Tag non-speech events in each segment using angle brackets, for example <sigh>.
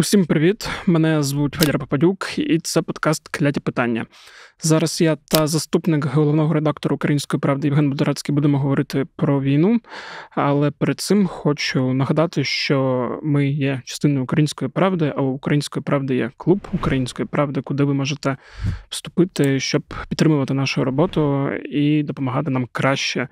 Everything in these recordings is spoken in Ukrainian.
Усім привіт! Мене звуть Федір Попадюк, і це подкаст Кляті питання. Зараз я та заступник головного редактора Української правди Євген Будорацький будемо говорити про війну. Але перед цим хочу нагадати, що ми є частиною української правди, а у української правди є клуб української правди, куди ви можете вступити, щоб підтримувати нашу роботу і допомагати нам краще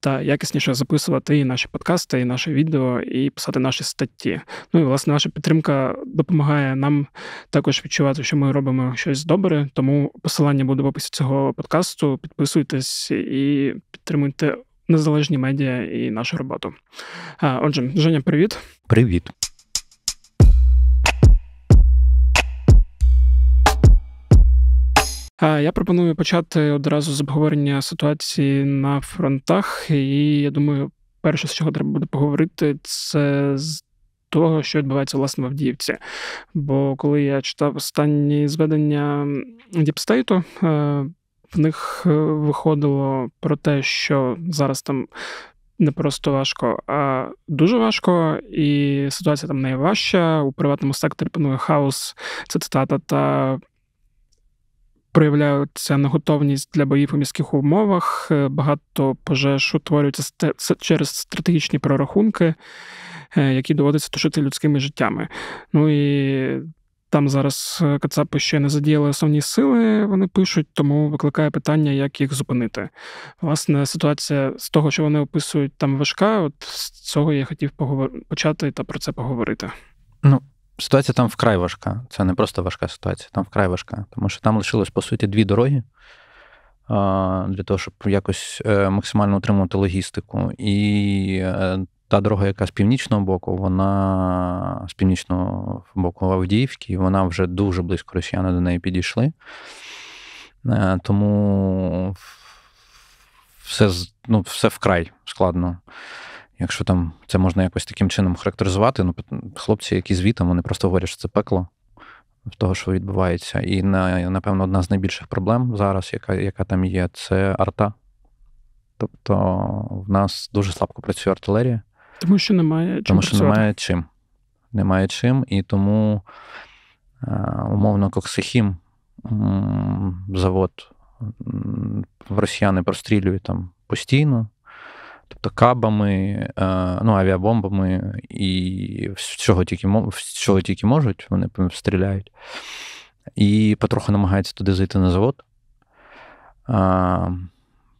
та якісніше записувати і наші подкасти, і наше відео, і писати наші статті. Ну і власне наша підтримка допомагає нам також відчувати, що ми робимо щось добре. Тому посилання буде в описі цього подкасту. Підписуйтесь і підтримуйте незалежні медіа і нашу роботу. Отже, Женя, привіт. Привіт. Я пропоную почати одразу з обговорення ситуації на фронтах, і я думаю, перше, з чого треба буде поговорити, це з того, що відбувається власне в Авдіївці. Бо коли я читав останні зведення Діпстейту, е, в них е, виходило про те, що зараз там. Не просто важко, а дуже важко, і ситуація там найважча. У приватному секторі панує хаос. Це цитата та проявляється неготовність для боїв у міських умовах, е, багато пожеж утворюється через стратегічні прорахунки, е, які доводиться тушити людськими життями. Ну і там зараз е, Кацапи ще не задіяли основні сили, вони пишуть, тому викликає питання, як їх зупинити. Власне, ситуація з того, що вони описують там важка, от з цього я хотів поговор... почати та про це поговорити. Ну, Ситуація там вкрай важка. Це не просто важка ситуація, там вкрай важка. Тому що там лишилось, по суті, дві дороги для того, щоб якось е, максимально утримувати логістику. І е, та дорога, яка з північного боку, вона з північного боку Авдіївки, вона вже дуже близько росіяни до неї підійшли. Е, тому все ну, все вкрай складно. Якщо там це можна якось таким чином характеризувати, ну хлопці, які звітом, вони просто говорять, що це пекло того, що відбувається. І напевно одна з найбільших проблем зараз, яка яка там є, це арта. Тобто в нас дуже слабко працює артилерія. Тому що немає чим. Тому що працювати. немає чим. Немає чим, і тому, е, умовно, Коксихім завод росіяни прострілюють там постійно тобто кабами, е, ну, авіабомбами і всього тільки всього тільки можуть, вони стріляють. І потроху намагаються туди зайти на завод.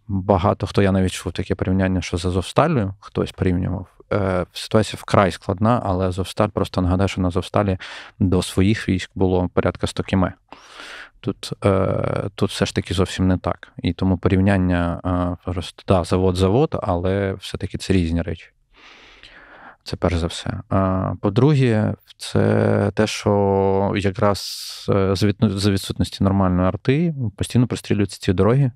Багато хто я навіть чув таке порівняння, що з Азовсталлю хтось порівнював. Е, ситуація вкрай складна, але Азовсталь, просто нагадаю, що на Азовсталі до своїх військ було порядка 100 кіме. Тут е, тут все ж таки зовсім не так. І тому порівняння е, просто да, завод-завод, але все-таки це різні речі. Це перш за все. А е, по-друге, це те, що якраз е, за відсутності нормальної арти постійно прострілюються ці дороги.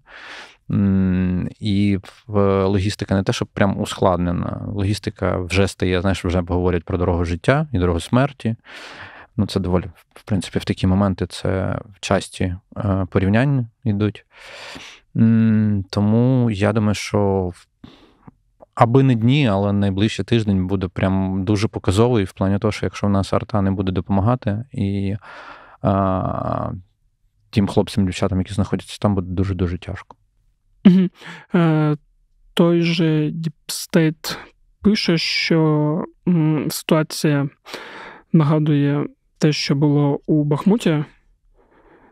І е, логістика не те, що прям ускладнена. Логістика вже стає, знаєш, вже говорять про дорогу життя і дорогу смерті. Ну, це доволі, в принципі, в такі моменти це в часті е, порівняння йдуть. Тому я думаю, що аби не дні, але найближчий тиждень буде прям дуже показовий в плані того, що якщо в нас арта не буде допомагати, і а, тим хлопцям, дівчатам, які знаходяться там, буде дуже-дуже тяжко. Е, той же Діпстейт пише, що ситуація нагадує те, що було у Бахмуті,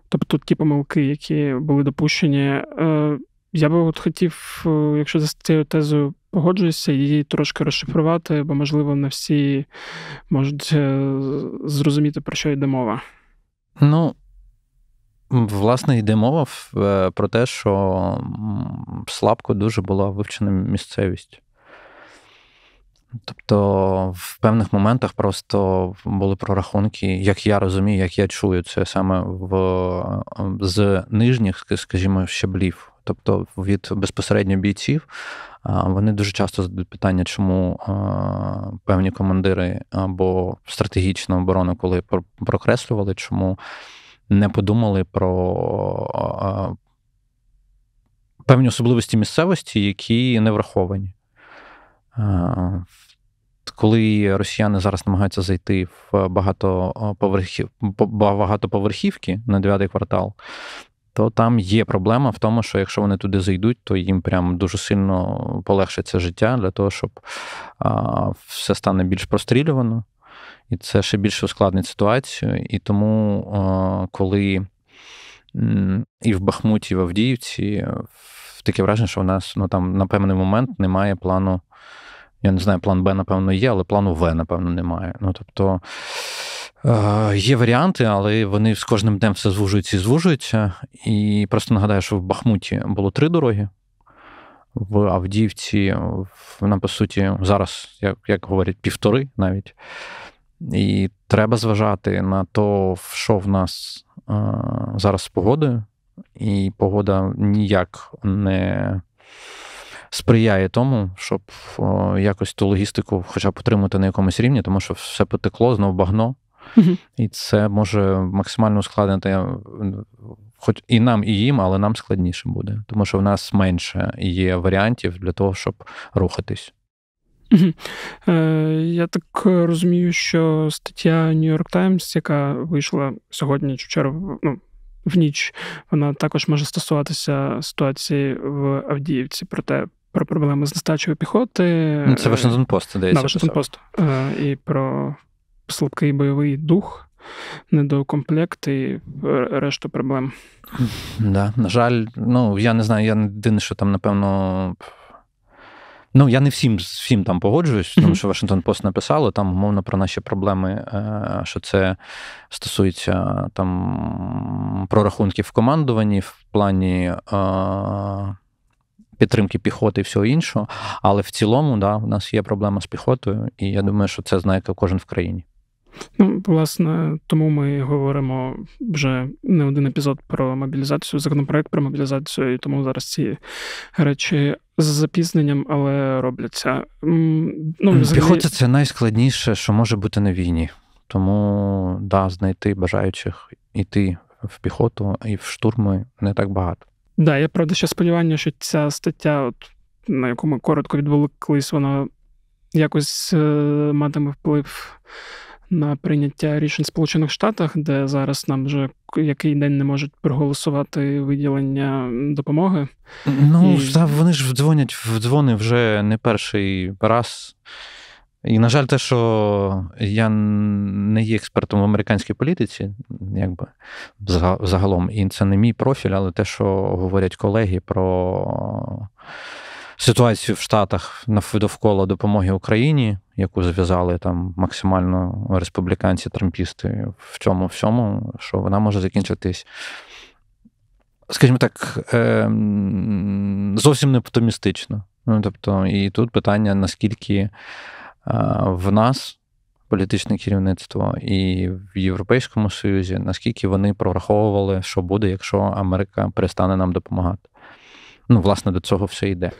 тобто ті помилки, які були допущені, е, я би от хотів, е, якщо за цією тезою погоджуюся, її трошки розшифрувати, бо, можливо, не всі можуть е, зрозуміти, про що йде мова. Ну, власне, йде мова про те, що слабко дуже була вивчена місцевість. Тобто в певних моментах просто були прорахунки, як я розумію, як я чую це саме в з нижніх, скажімо, щаблів, тобто від безпосередньо бійців. Вони дуже часто задають питання, чому певні командири або стратегічну оборону, коли прокреслювали, чому не подумали про певні особливості місцевості, які не враховані. Е, коли росіяни зараз намагаються зайти в багатоповерхів, е, багатоповерхівки на 9 квартал, то там є проблема в тому, що якщо вони туди зайдуть, то їм прям дуже сильно полегшиться життя для того, щоб все стане більш прострілювано. І це ще більше ускладнить ситуацію. І тому, е, коли і в Бахмуті, і в Авдіївці, таке враження, що в нас ну, там на певний момент немає плану я не знаю, план Б, напевно, є, але плану В, напевно, немає. Ну, тобто е, є варіанти, але вони з кожним днем все звужуються і звужуються. І просто нагадаю, що в Бахмуті було три дороги. В Авдіївці, вона, по суті, зараз, як як говорять, півтори навіть. І треба зважати на то, що в нас а, е, зараз з погодою, і погода ніяк не сприяє тому, щоб якось ту логістику, хоча б отримати на якомусь рівні, тому що все потекло, знов багно. І це може максимально ускладнити, е, хоч і нам, і їм, але нам складніше буде, тому що в нас менше є варіантів для того, щоб рухатись. Е, я так розумію, що стаття New York Times, яка вийшла сьогодні чи вчора ну, в ніч, вона також може стосуватися ситуації в Авдіївці. Проте про проблеми з нестачею піхоти. Ну, це е, Вашингтон Пост, здається. Вашингтон Пост. Е, і про слабкий бойовий дух, недокомплект і решту проблем. Да, На жаль, ну я не знаю, я не єдине, що там, напевно. Ну, я не всім всім там погоджуюсь, тому що Вашингтон Пост написало там, умовно, про наші проблеми, е, що це стосується там прорахунків в командуванні в плані підтримки піхоти і всього іншого. Але в цілому, да, в нас є проблема з піхотою, і я думаю, що це знає кожен в країні. Ну, власне, тому ми говоримо вже не один епізод про мобілізацію, законопроект про мобілізацію, і тому зараз ці речі з запізненням, але робляться. Ну, взагалі... Піхота це найскладніше, що може бути на війні. Тому да, знайти бажаючих іти в піхоту і в штурми не так багато. Да, я правда ще сподівання, що ця стаття, от, на яку ми коротко відволиклись, вона якось е- матиме вплив на прийняття рішень в Сполучених Штатах, де зараз нам вже який день не можуть проголосувати виділення допомоги. Ну, і... вони ж дзвонять в дзвони вже не перший раз. І, на жаль, те, що я не є експертом в американській політиці, якби загалом, і це не мій профіль, але те, що говорять колеги про ситуацію в Штатах довкола допомоги Україні, яку зв'язали там максимально республіканці, трампісти в цьому всьому, що вона може закінчитись. Скажімо так, ем, зовсім не оптимістично. Ну, тобто, і тут питання, наскільки в нас політичне керівництво і в Європейському Союзі, наскільки вони прораховували, що буде, якщо Америка перестане нам допомагати. Ну, власне, до цього все йде.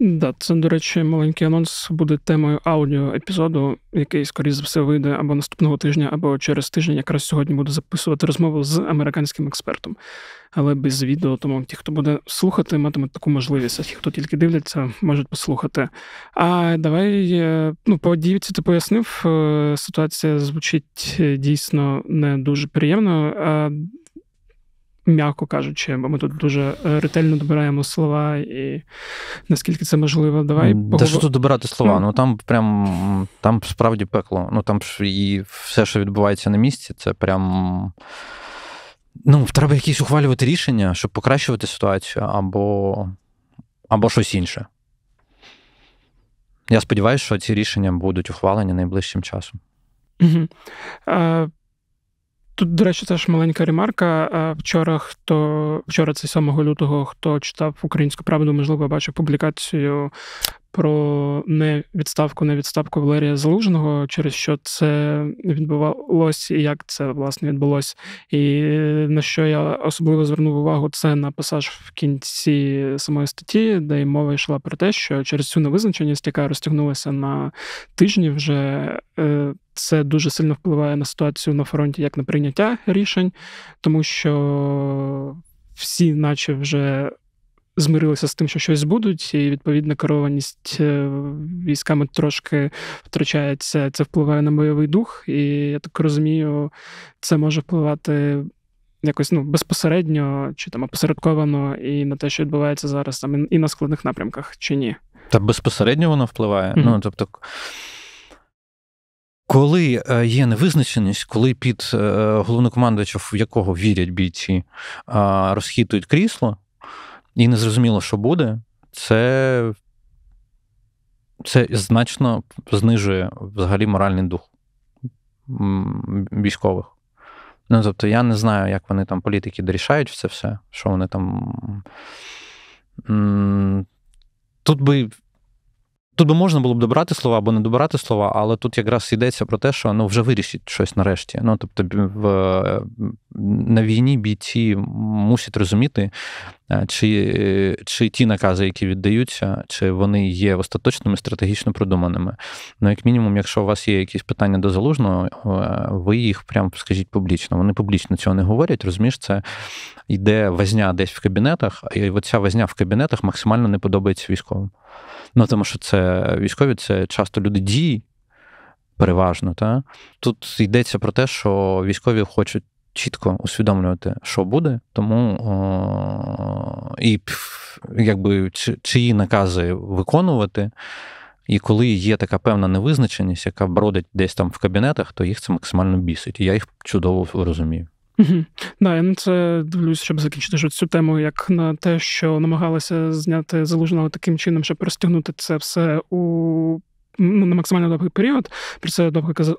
Да, це, до речі, маленький анонс буде темою аудіо епізоду, який, скоріш за все, вийде або наступного тижня, або через тиждень. Якраз сьогодні буду записувати розмову з американським експертом, але без відео. Тому ті, хто буде слухати, матимуть таку можливість. а Ті, хто тільки дивляться, можуть послухати. А давай е, ну, по дівці ти пояснив. Е, ситуація звучить е, дійсно не дуже приємно м'яко кажучи, бо ми тут дуже е, ретельно добираємо слова, і наскільки це можливо, давай Та що тут добирати слова? Ну, ну там прям там справді пекло. Ну там і все, що відбувається на місці, це прям. Ну, треба якісь ухвалювати рішення, щоб покращувати ситуацію, або або щось інше. Я сподіваюся, що ці рішення будуть ухвалені найближчим часом. Угу. Е, Тут, до речі, теж маленька ремарка. Е, вчора хто вчора, це 7 лютого, хто читав українську правду, можливо, бачив публікацію про не відставку, не відставку Валерія Залужного, через що це відбувалось, і як це власне відбулось. І е, на що я особливо звернув увагу, це на пасаж в кінці самої статті, де й мова йшла про те, що через цю невизначеність, яка розтягнулася на тижні, вже. Е, це дуже сильно впливає на ситуацію на фронті як на прийняття рішень, тому що всі, наче вже змирилися з тим, що щось будуть, і відповідно керованість е, військами трошки втрачається. Це впливає на бойовий дух, і я так розумію, це може впливати. Якось ну безпосередньо чи там опосередковано і на те, що відбувається зараз, там і на складних напрямках, чи ні? Та безпосередньо воно впливає. Mm-hmm. Ну тобто, коли е, є невизначеність, коли під е, головнокомандувача, в якого вірять бійці, розхитують крісло, і не зрозуміло, що буде, це це значно знижує взагалі моральний дух військових. Ну, Тобто, я не знаю, як вони там політики дорішають це все, що вони там. Тут би. Тут би можна було б добрати слова або не добирати слова, але тут якраз йдеться про те, що ну, вже вирішить щось нарешті. Ну, тобто, в, на війні бійці мусять розуміти, Е, чи чи ті накази, які віддаються, чи вони є остаточними стратегічно продуманими. Ну, як мінімум, якщо у вас є якісь питання до залужного, е, ви їх прямо скажіть публічно. Вони публічно цього не говорять, розумієш, це йде вазня десь в кабінетах, і оця вазня в кабінетах максимально не подобається військовим. Ну тому що це військові, це часто люди дії. Переважно, та тут йдеться про те, що військові хочуть чітко усвідомлювати, що буде, тому о, і якби чиї накази виконувати. І коли є така певна невизначеність, яка бродить десь там в кабінетах, то їх це максимально бісить. І я їх чудово розумію. Да, я на це дивлюсь, щоб закінчити цю тему, як на те, що намагалися зняти залужного таким чином, щоб розтягнути це все у Ну, на максимально довгий період. Про це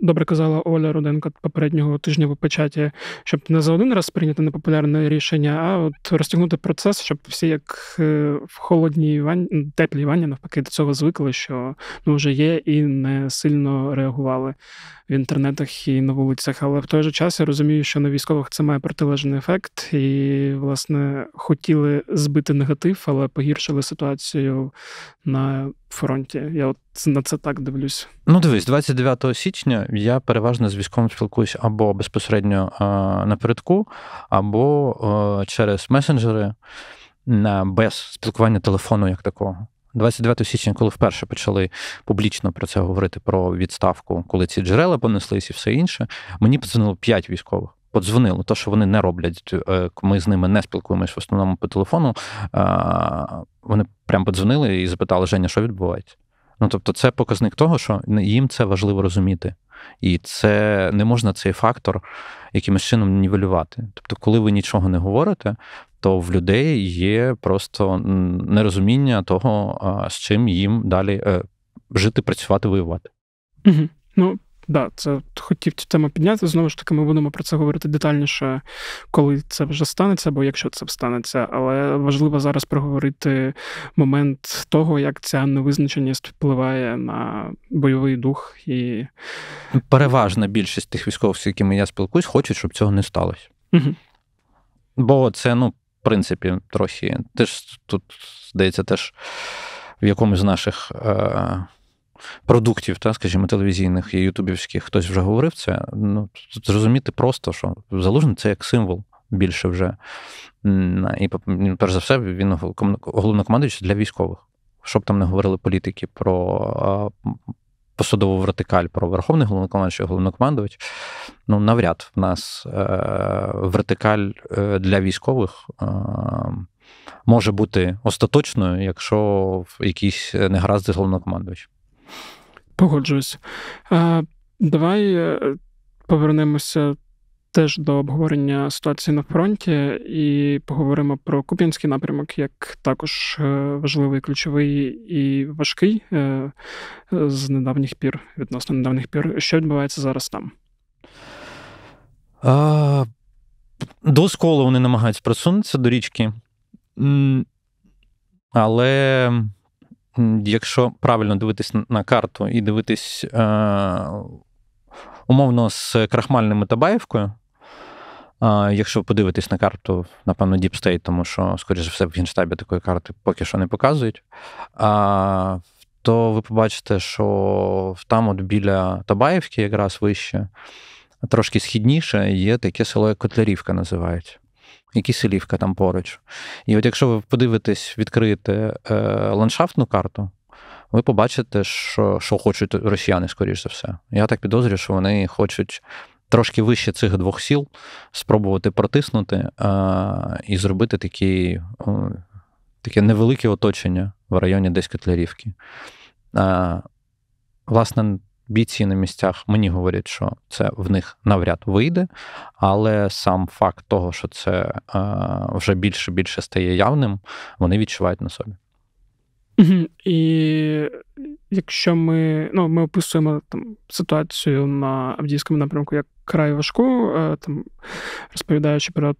добре казала Оля Руденко попереднього тижня в печаті, щоб не за один раз прийняти непопулярне рішення, а от розтягнути процес, щоб всі, як е, в холодній ванні, теплій ванні, навпаки, до цього звикли, що ну вже є, і не сильно реагували в інтернетах і на вулицях. Але в той же час я розумію, що на військових це має протилежний ефект, і власне хотіли збити негатив, але погіршили ситуацію на фронті. Я от на це так дивлюсь. Ну, дивись, 29 січня я переважно з військовим спілкуюся або безпосередньо напередку, або через месенджери без спілкування телефону як такого. 29 січня, коли вперше почали публічно про це говорити, про відставку, коли ці джерела понеслись і все інше, мені подзвонило 5 військових от дзвонило, то, що вони не роблять, е, ми з ними не спілкуємось в основному по телефону. Вони прям подзвонили і запитали, Женя, що відбувається? Ну тобто, це показник того, що їм це важливо розуміти. І це не можна цей фактор якимось чином нівелювати. Тобто, коли ви нічого не говорите, то в людей є просто нерозуміння того, з чим їм далі е, жити, працювати, воювати. Угу. Ну, да, це хотів цю тему підняти. Знову ж таки, ми будемо про це говорити детальніше, коли це вже станеться, або якщо це станеться. Але важливо зараз проговорити момент того, як ця невизначеність впливає на бойовий дух і ну, переважна більшість тих військових, з якими я спілкуюсь, хочуть, щоб цього не сталося. Угу. Бо це, ну, в принципі, трохи. Ти ж тут здається, теж в якомусь з наших. Е, продуктів, та, скажімо, телевізійних і ютубівських, хтось вже говорив це. Ну, Зрозуміти просто, що залужний це як символ більше вже. І перш за все, він головнокомандуючий для військових. Щоб там не говорили політики про посадову вертикаль, про верховний головнокомандуючий, головнокомандувач, ну навряд в нас е, вертикаль е, для військових. Е, може бути остаточною, якщо в якісь негаразди головнокомандувач. Погоджуюсь. Давай е, повернемося теж до обговорення ситуації на фронті і поговоримо про Куп'янський напрямок, як також е, важливий, ключовий і важкий е, з недавніх пір, відносно недавніх пір. Що відбувається зараз там? А, До сколу вони намагаються просунутися до річки, але якщо правильно дивитись на карту і дивитись е, умовно з крахмальними Табаївкою, е, якщо подивитись на карту, напевно, Deep State, тому що, скоріше все, в генштабі такої карти поки що не показують, е, то ви побачите, що там, от біля Табаївки, якраз вище, трошки східніше, є таке село, як Котлярівка називають і селівка там поруч. І от якщо ви подивитесь відкрите е, ландшафтну карту, ви побачите, що що хочуть росіяни, скоріш за все. Я так підозрюю, що вони хочуть трошки вище цих двох сіл спробувати протиснути а, е, і зробити такі, о, таке невелике оточення в районі десь Котлярівки. А, е, Власне, бійці на місцях мені говорять, що це в них навряд вийде, але сам факт того, що це е, вже більше більше стає явним, вони відчувають на собі. І якщо ми ну, ми описуємо там ситуацію на Авдійському напрямку як край важку, е, там розповідаючи про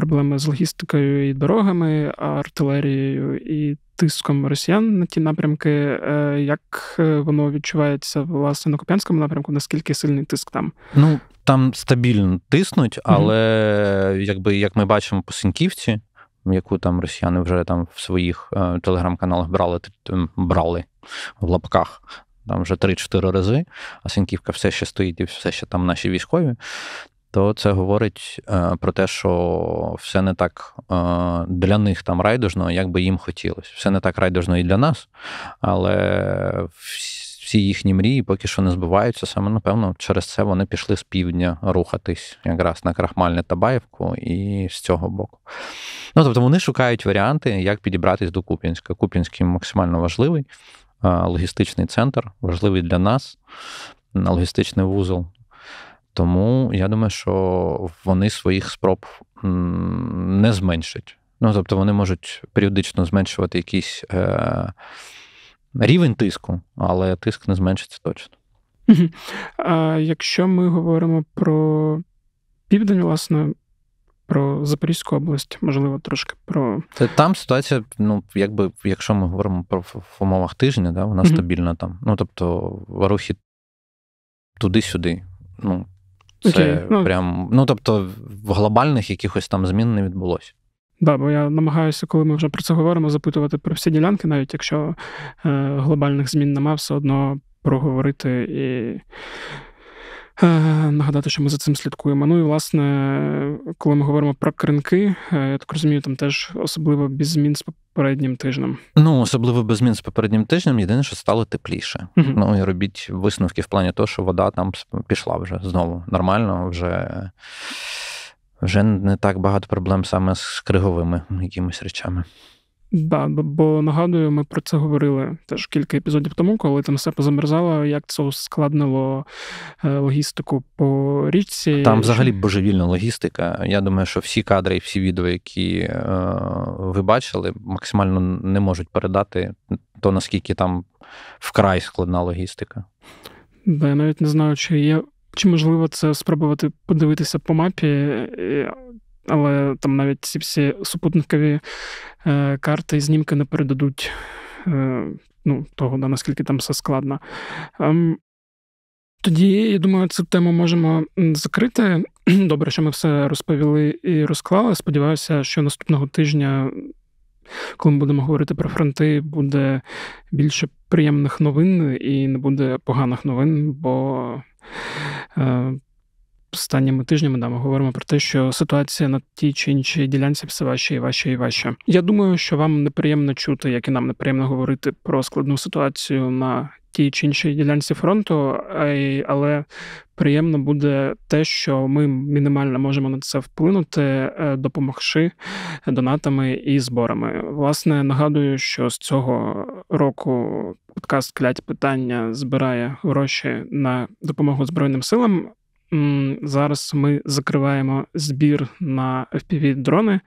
проблеми з логістикою і дорогами, артилерією і тиском росіян на ті напрямки. Е, як е, воно відчувається власне на Куп'янському напрямку? Наскільки сильний тиск там? Ну там стабільно тиснуть, але mm-hmm. якби як ми бачимо по Синьківці, яку там росіяни вже там в своїх е, телеграм-каналах брали брали в лапках. Там вже 3-4 рази, а Синьківка все ще стоїть і все ще там наші військові то це говорить е, про те, що все не так е, для них там райдужно, як би їм хотілося. Все не так райдужно і для нас, але всі їхні мрії поки що не збуваються. Саме напевно, через це вони пішли з півдня рухатись якраз на крахмальне Табаївку і з цього боку. Ну тобто вони шукають варіанти, як підібратись до Куп'янська. Куп'янський максимально важливий е, логістичний центр, важливий для нас. На логістичний вузол тому я думаю, що вони своїх спроб не зменшать. Ну, тобто вони можуть періодично зменшувати якийсь е, рівень тиску, але тиск не зменшиться точно. А Якщо ми говоримо про південь, власне, про Запорізьку область, можливо, трошки про. там ситуація, ну, якби, якщо ми говоримо про в умовах тижня, да, вона стабільна там. Ну, тобто, рухи туди-сюди. Ну, це okay, ну. прям, ну тобто, в глобальних якихось там змін не відбулося. Так, да, бо я намагаюся, коли ми вже про це говоримо, запитувати про всі ділянки, навіть якщо е, глобальних змін нема, все одно проговорити і Е, нагадати, що ми за цим слідкуємо. Ну і власне, коли ми говоримо про кринки, е, я так розумію, там теж особливо без змін з попереднім тижнем. Ну особливо без змін з попереднім тижнем. Єдине, що стало тепліше. uh Ну і робіть висновки в плані того, що вода там пішла вже знову нормально. Вже вже не так багато проблем саме з криговими якимись речами. Да, бо нагадую, ми про це говорили теж кілька епізодів тому, коли там все позамерзало, як це ускладнило е, логістику по річці. Там взагалі божевільна логістика. Я думаю, що всі кадри і всі відео, які е, ви бачили, максимально не можуть передати то, наскільки там вкрай складна логістика. Да, я навіть не знаю, чи є. Чи можливо це спробувати подивитися по мапі, е, але там навіть ці всі супутникові е, карти і знімки не передадуть е, ну, того, да, наскільки там все складно. Е, тоді, я думаю, цю тему можемо закрити. <clears throat> Добре, що ми все розповіли і розклали. Сподіваюся, що наступного тижня, коли ми будемо говорити про фронти, буде більше приємних новин і не буде поганих новин, бо. Е, останніми тижнями да, ми говоримо про те, що ситуація на тій чи іншій ділянці все важче і важче і важче. Я думаю, що вам неприємно чути, як і нам неприємно говорити про складну ситуацію на тій чи іншій ділянці фронту, але приємно буде те, що ми мінімально можемо на це вплинути, е, допомогши донатами і зборами. Власне, нагадую, що з цього року подкаст «Клять питання збирає гроші на допомогу збройним силам. Зараз ми закриваємо збір на fpv дрони.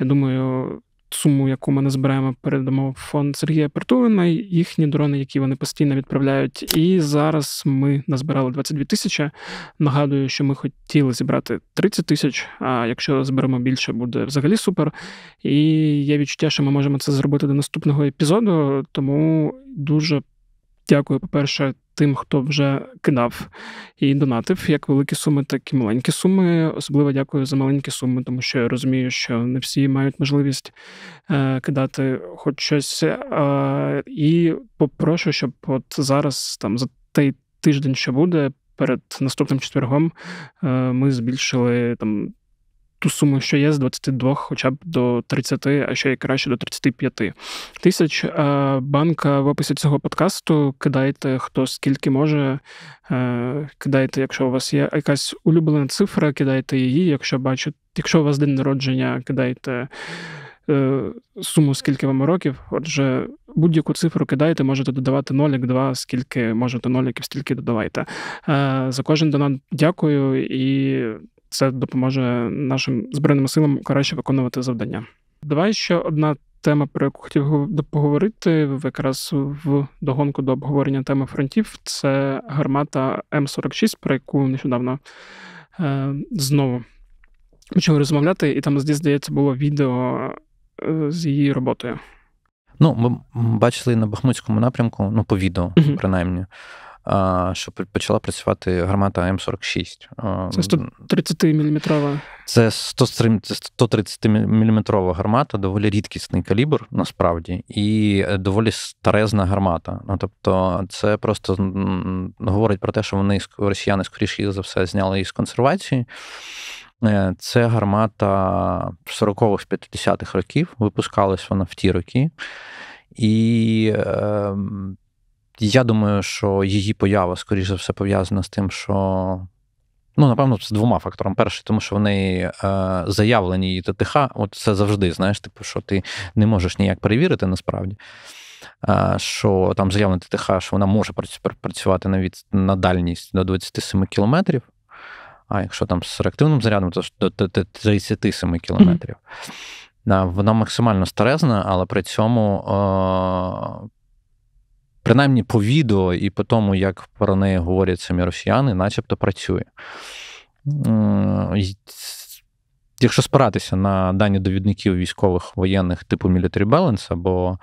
Я думаю, суму, яку ми назбираємо, передамо в фонд Сергія Пертулина, їхні дрони, які вони постійно відправляють. І зараз ми назбирали 22 тисячі. Нагадую, що ми хотіли зібрати 30 тисяч. А якщо зберемо більше, буде взагалі супер. І є відчуття, що ми можемо це зробити до наступного епізоду, тому дуже. Дякую, по-перше, тим, хто вже кидав і донатив як великі суми, так і маленькі суми. Особливо дякую за маленькі суми, тому що я розумію, що не всі мають можливість е, кидати хоч щось. Е, і попрошу, щоб от зараз там за той тиждень, що буде. Перед наступним четвергом е, ми збільшили там ту суму, що є з 22 хоча б до 30, а ще й краще до 35 тисяч. Е, банк е, в описі цього подкасту кидайте хто скільки може. Е, кидайте, якщо у вас є якась улюблена цифра, кидайте її. Якщо бачите, якщо у вас день народження, кидайте. Суму, скільки вам років, отже, будь-яку цифру кидайте, можете додавати нолік, два, скільки можете ноліків, стільки додавайте. За кожен донат дякую і це допоможе нашим збройним силам краще виконувати завдання. Давай ще одна тема, про яку хотів поговорити якраз в догонку до обговорення теми фронтів. Це гармата М46, про яку нещодавно е, знову почали розмовляти, і там здається було відео е, з її роботою. Ну, ми бачили на Бахмутському напрямку, ну по відео, uh-huh. принаймні, що почала працювати гармата М46. Це 130-мм. Це 130-мм гармата, доволі рідкісний калібр, насправді, і е, доволі старезна гармата. Ну, Тобто, це просто говорить про те, що вони росіяни, скоріше за все, зняли її з консервації. Е, це гармата 40-х 50-х років. Випускалась вона в ті роки. І ем, я думаю, що її поява, скоріше за все, пов'язана з тим, що. Ну, напевно, з двома факторами. Перший, тому що в неї е, заявлені її ТТХ, от це завжди, знаєш, типу, що ти не можеш ніяк перевірити насправді, е, що там заявлена ТТХ, що вона може працювати на на дальність до 27 кілометрів. А якщо там з реактивним зарядом, то до 37 кілометрів. Mm-hmm. Вона максимально старезна, але при цьому е, принаймні по відео і по тому, як про неї говорять самі росіяни, начебто працює. Якщо спиратися на дані довідників військових воєнних типу Military Balance або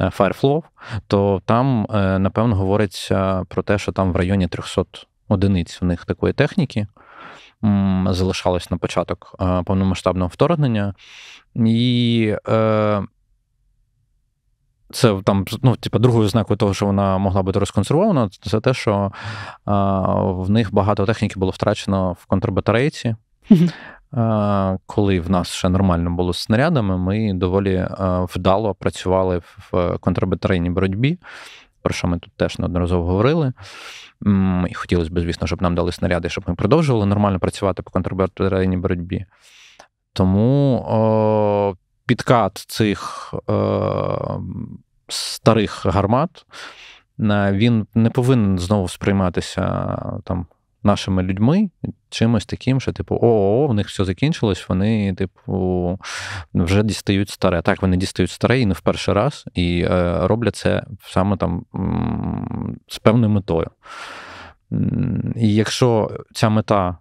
е, Fireflow, то там, е, напевно, говориться про те, що там в районі 300 одиниць в них такої техніки залишалось на початок е, повномасштабного вторгнення. І це там, ну, типу, другою ознакою того, що вона могла бути розконсервована, це те, що а, в них багато техніки було втрачено в контрбатарейці. коли в нас ще нормально було з снарядами, ми доволі вдало працювали в контрбатарейній боротьбі, про що ми тут теж неодноразово говорили. і хотілося б, звісно, щоб нам дали снаряди, щоб ми продовжували нормально працювати по контрбатарейній боротьбі. Тому о, підкат цих е, старих гармат, е, він не повинен знову сприйматися там нашими людьми чимось таким, що типу о, в них все закінчилось, вони, типу, вже дістають старе. Так, вони дістають старе і не в перший раз, і е, роблять це саме там з певною метою. І якщо ця мета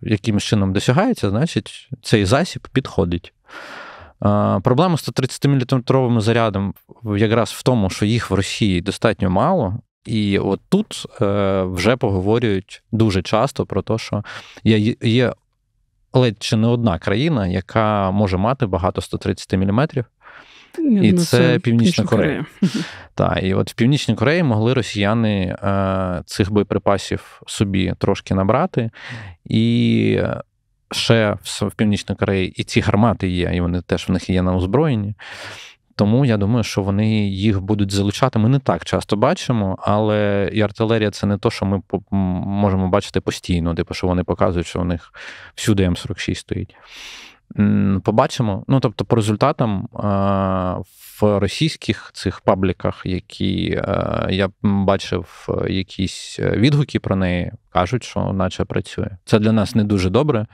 якимось чином досягається, значить цей засіб підходить. Проблема з 130-мм зарядом якраз в тому, що їх в Росії достатньо мало. І от тут е, вже поговорюють дуже часто про те, що є є ледь чи не одна країна, яка може мати багато 130 мм. І ну, це, це Північна Корея. Корея. <laughs> Так, і от в Північній Кореї могли росіяни е, цих боєприпасів собі трошки набрати, і е, ще в Північній Кореї і ці гармати є, і вони теж в них є на озброєнні. Тому я думаю, що вони їх будуть залучати. Ми не так часто бачимо, але і артилерія це не то, що ми можемо бачити постійно, типу, що вони показують, що у них всюди М46 стоїть. Побачимо. Ну тобто, по результатам в російських цих пабліках, які я бачив якісь е, відгуки про неї, кажуть, що наче працює. Це для нас не дуже добре.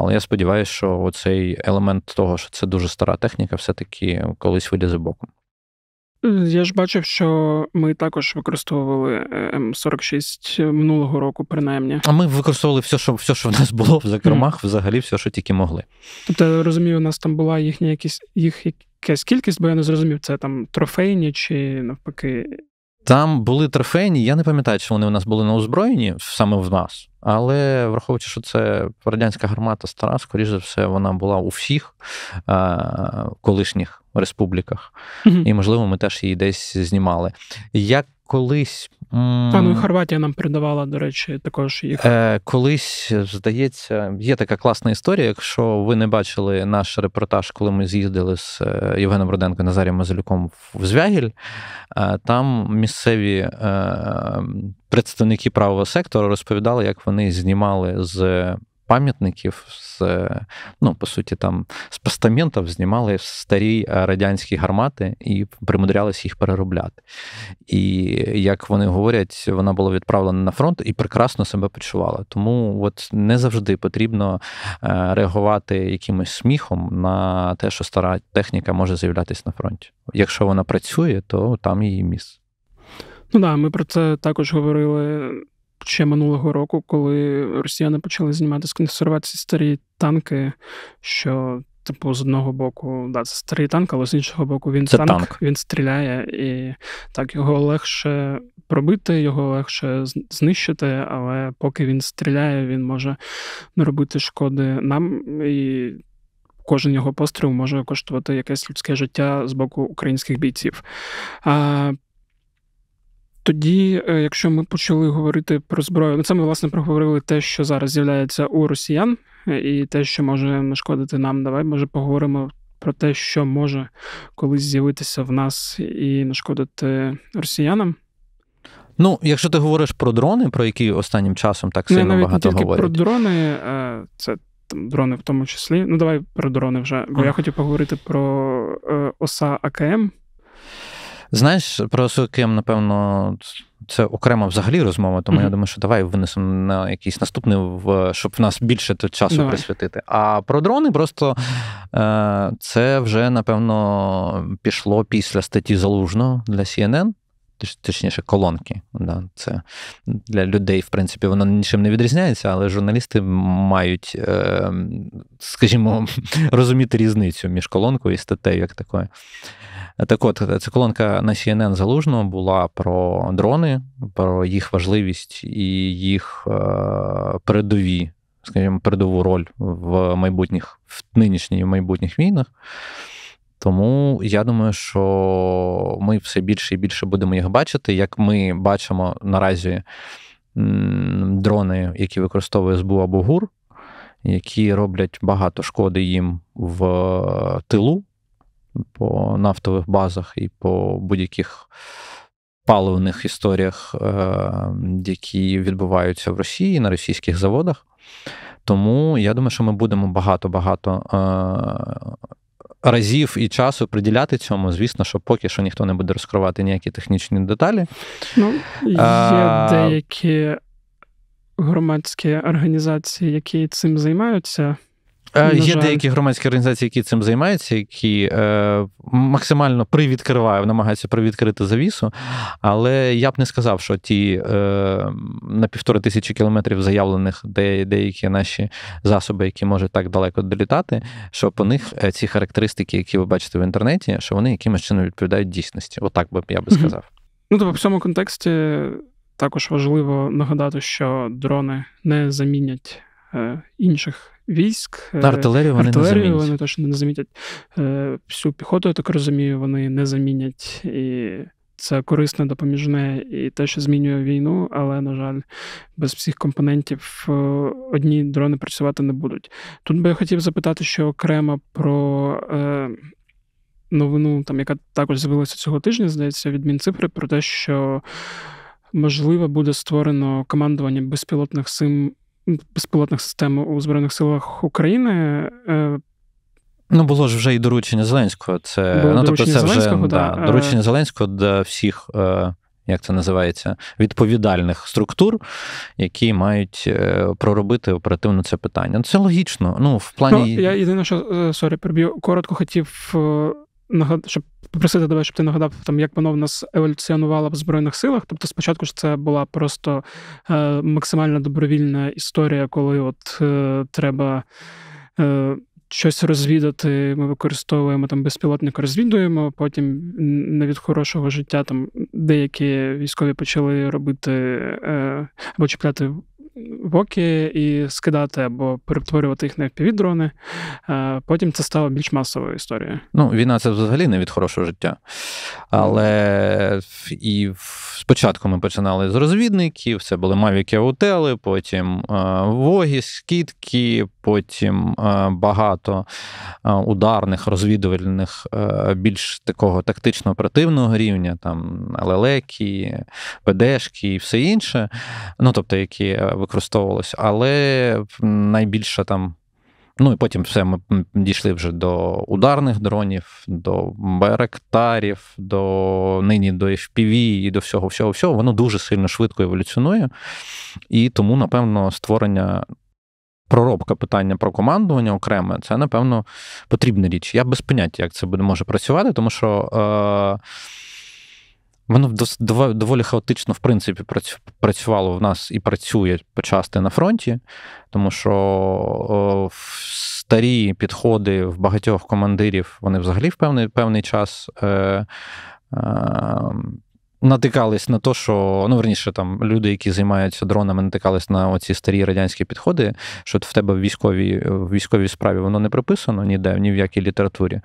Але я сподіваюся, що оцей елемент того, що це дуже стара техніка, все-таки колись вийде з боку. Я ж бачив, що ми також використовували е, М46 е, минулого року, принаймні. А ми використовували все, що все, що в нас було в закромах, mm. взагалі все, що тільки могли. Тобто, я розумію, у нас там була їхня якісь їх якась кількість, бо я не зрозумів, це там трофейні чи навпаки там були трофейні, я не пам'ятаю, чи вони у нас були на озброєні саме в нас, але враховуючи, що це радянська гармата стара, скоріш за все, вона була у всіх а, колишніх республіках, mm-hmm. і можливо, ми теж її десь знімали. Я колись а, ну і Хорватія нам передавала, до речі, також їх. Е, Колись, здається, є така класна історія. Якщо ви не бачили наш репортаж, коли ми з'їздили з е, Євгеном Роденко і Назарієм Мазелюком в Звягіль, е, там місцеві е, представники правого сектору розповідали, як вони знімали з пам'ятників, з ну по суті, там з постаментів знімали старі е, радянські гармати і примудрялися їх переробляти. І як вони говорять, вона була відправлена на фронт і прекрасно себе почувала. Тому от не завжди потрібно е, реагувати якимось сміхом на те, що стара техніка може з'являтися на фронті. Якщо вона працює, то там її місце. Ну да, ми про це також говорили ще минулого року, коли росіяни почали знімати з консервації старі танки, що. Типу, з одного боку, да, це старий танк, але з іншого боку, він це танк, танк, він стріляє, і так його легше пробити, його легше знищити. Але поки він стріляє, він може не робити шкоди нам. і Кожен його постріл може коштувати якесь людське життя з боку українських бійців. А, тоді, е, якщо ми почали говорити про зброю, ну це ми власне проговорили те, що зараз з'являється у росіян, е, і те, що може нашкодити нам, давай може поговоримо про те, що може колись з'явитися в нас і нашкодити росіянам. Ну, якщо ти говориш про дрони, про які останнім часом так сильно не, навіть багато не тільки говорять. про дрони, е, це там дрони в тому числі. Ну, давай про дрони вже. Бо а. я хотів поговорити про оса АКМ, Знаєш, про Суким, напевно, це окрема взагалі розмова, тому mm-hmm. я думаю, що давай винесемо на якийсь наступний, в щоб в нас більше тут часу давай. присвятити. А про дрони просто е, це вже, напевно, пішло після статті Залужно для CNN. Точніше, колонки. Да, Це для людей, в принципі, воно нічим не відрізняється, але журналісти мають, е, скажімо, <laughs> розуміти різницю між колонкою і статтею як такою. Так от, це колонка на CNN залужно була про дрони, про їх важливість і їх е, передові, скажімо, передову роль в майбутніх, в нинішніх і майбутніх війнах. Тому я думаю, що ми все більше і більше будемо їх бачити. Як ми бачимо наразі дрони, які використовує СБУ або ГУР, які роблять багато шкоди їм в тилу по нафтових базах і по будь-яких паливних історіях, е, які відбуваються в Росії на російських заводах. Тому я думаю, що ми будемо багато-багато е, разів і часу приділяти цьому. Звісно, що поки що ніхто не буде розкривати ніякі технічні деталі. Ну, е, Є а... деякі громадські організації, які цим займаються. Е, є деякі громадські організації, які цим займаються, які е, максимально привідкривають, намагаються привідкрити завісу. Але я б не сказав, що ті е, на півтори тисячі кілометрів заявлених де, деякі наші засоби, які можуть так далеко долітати, що по них е, ці характеристики, які ви бачите в інтернеті, що вони якимось чином відповідають дійсності. Отак би я би сказав. Ну тобто в цьому контексті також важливо нагадати, що дрони не замінять е, інших військ. На е, артилерію вони артилерію не замінять. вони точно не замітять. Е, всю піхоту, я так розумію, вони не замінять. І це корисне, допоміжне і те, що змінює війну, але, на жаль, без всіх компонентів е, одні дрони працювати не будуть. Тут би я хотів запитати, ще окремо про. Новину, там, яка також з'явилася цього тижня, здається, від Мінцифри, про те, що можливо буде створено командування безпілотних сим безпілотних систем у Збройних силах України. Е, ну, було ж вже і доручення Зеленського. Це було ну, тобто, це вже да, да. Е. доручення Зеленського до всіх, е, як це називається, відповідальних структур, які мають проробити оперативно це питання. Ну, це логічно. Ну, в плані. Ну, я єдине, що сорі, приб'ю коротко хотів щоб попросити тебе, щоб ти нагадав, там як воно в нас еволюціонувало в збройних силах. Тобто, спочатку ж це була просто е, максимально добровільна історія, коли от е, треба. Е, Щось розвідати, ми використовуємо там безпілотник, розвідуємо. Потім не від хорошого життя там деякі військові почали робити е, або чіпляти воки і скидати або перетворювати їх на впівдрони. Потім це стало більш масовою історією. Ну, війна це взагалі не від хорошого життя. Але і спочатку ми починали з розвідників, це були мавіки аутели, потім вогі, скітки, потім багато ударних розвідувальних, більш такого тактично-оперативного рівня, там ЛЛЕКи, ПДшки і все інше. Ну, тобто, які використовувалось, але найбільше там. Ну і потім все ми дійшли вже до ударних дронів, до беректарів, до нині до FPV і до всього, всього, всього. Воно дуже сильно швидко еволюціонує. І тому, напевно, створення проробка питання про командування окреме, це, напевно, потрібна річ. Я без поняття, як це буде може працювати, тому що. Е- Воно доволі хаотично, в принципі, працювало в нас і працює почасти на фронті, тому що старі підходи в багатьох командирів вони взагалі в певний певний час. Е, ем, натикались на те, що ну верніше там люди, які займаються дронами, натикались на оці старі радянські підходи, що в тебе в військовій в військовій справі воно не прописано ніде, ні в якій літературі,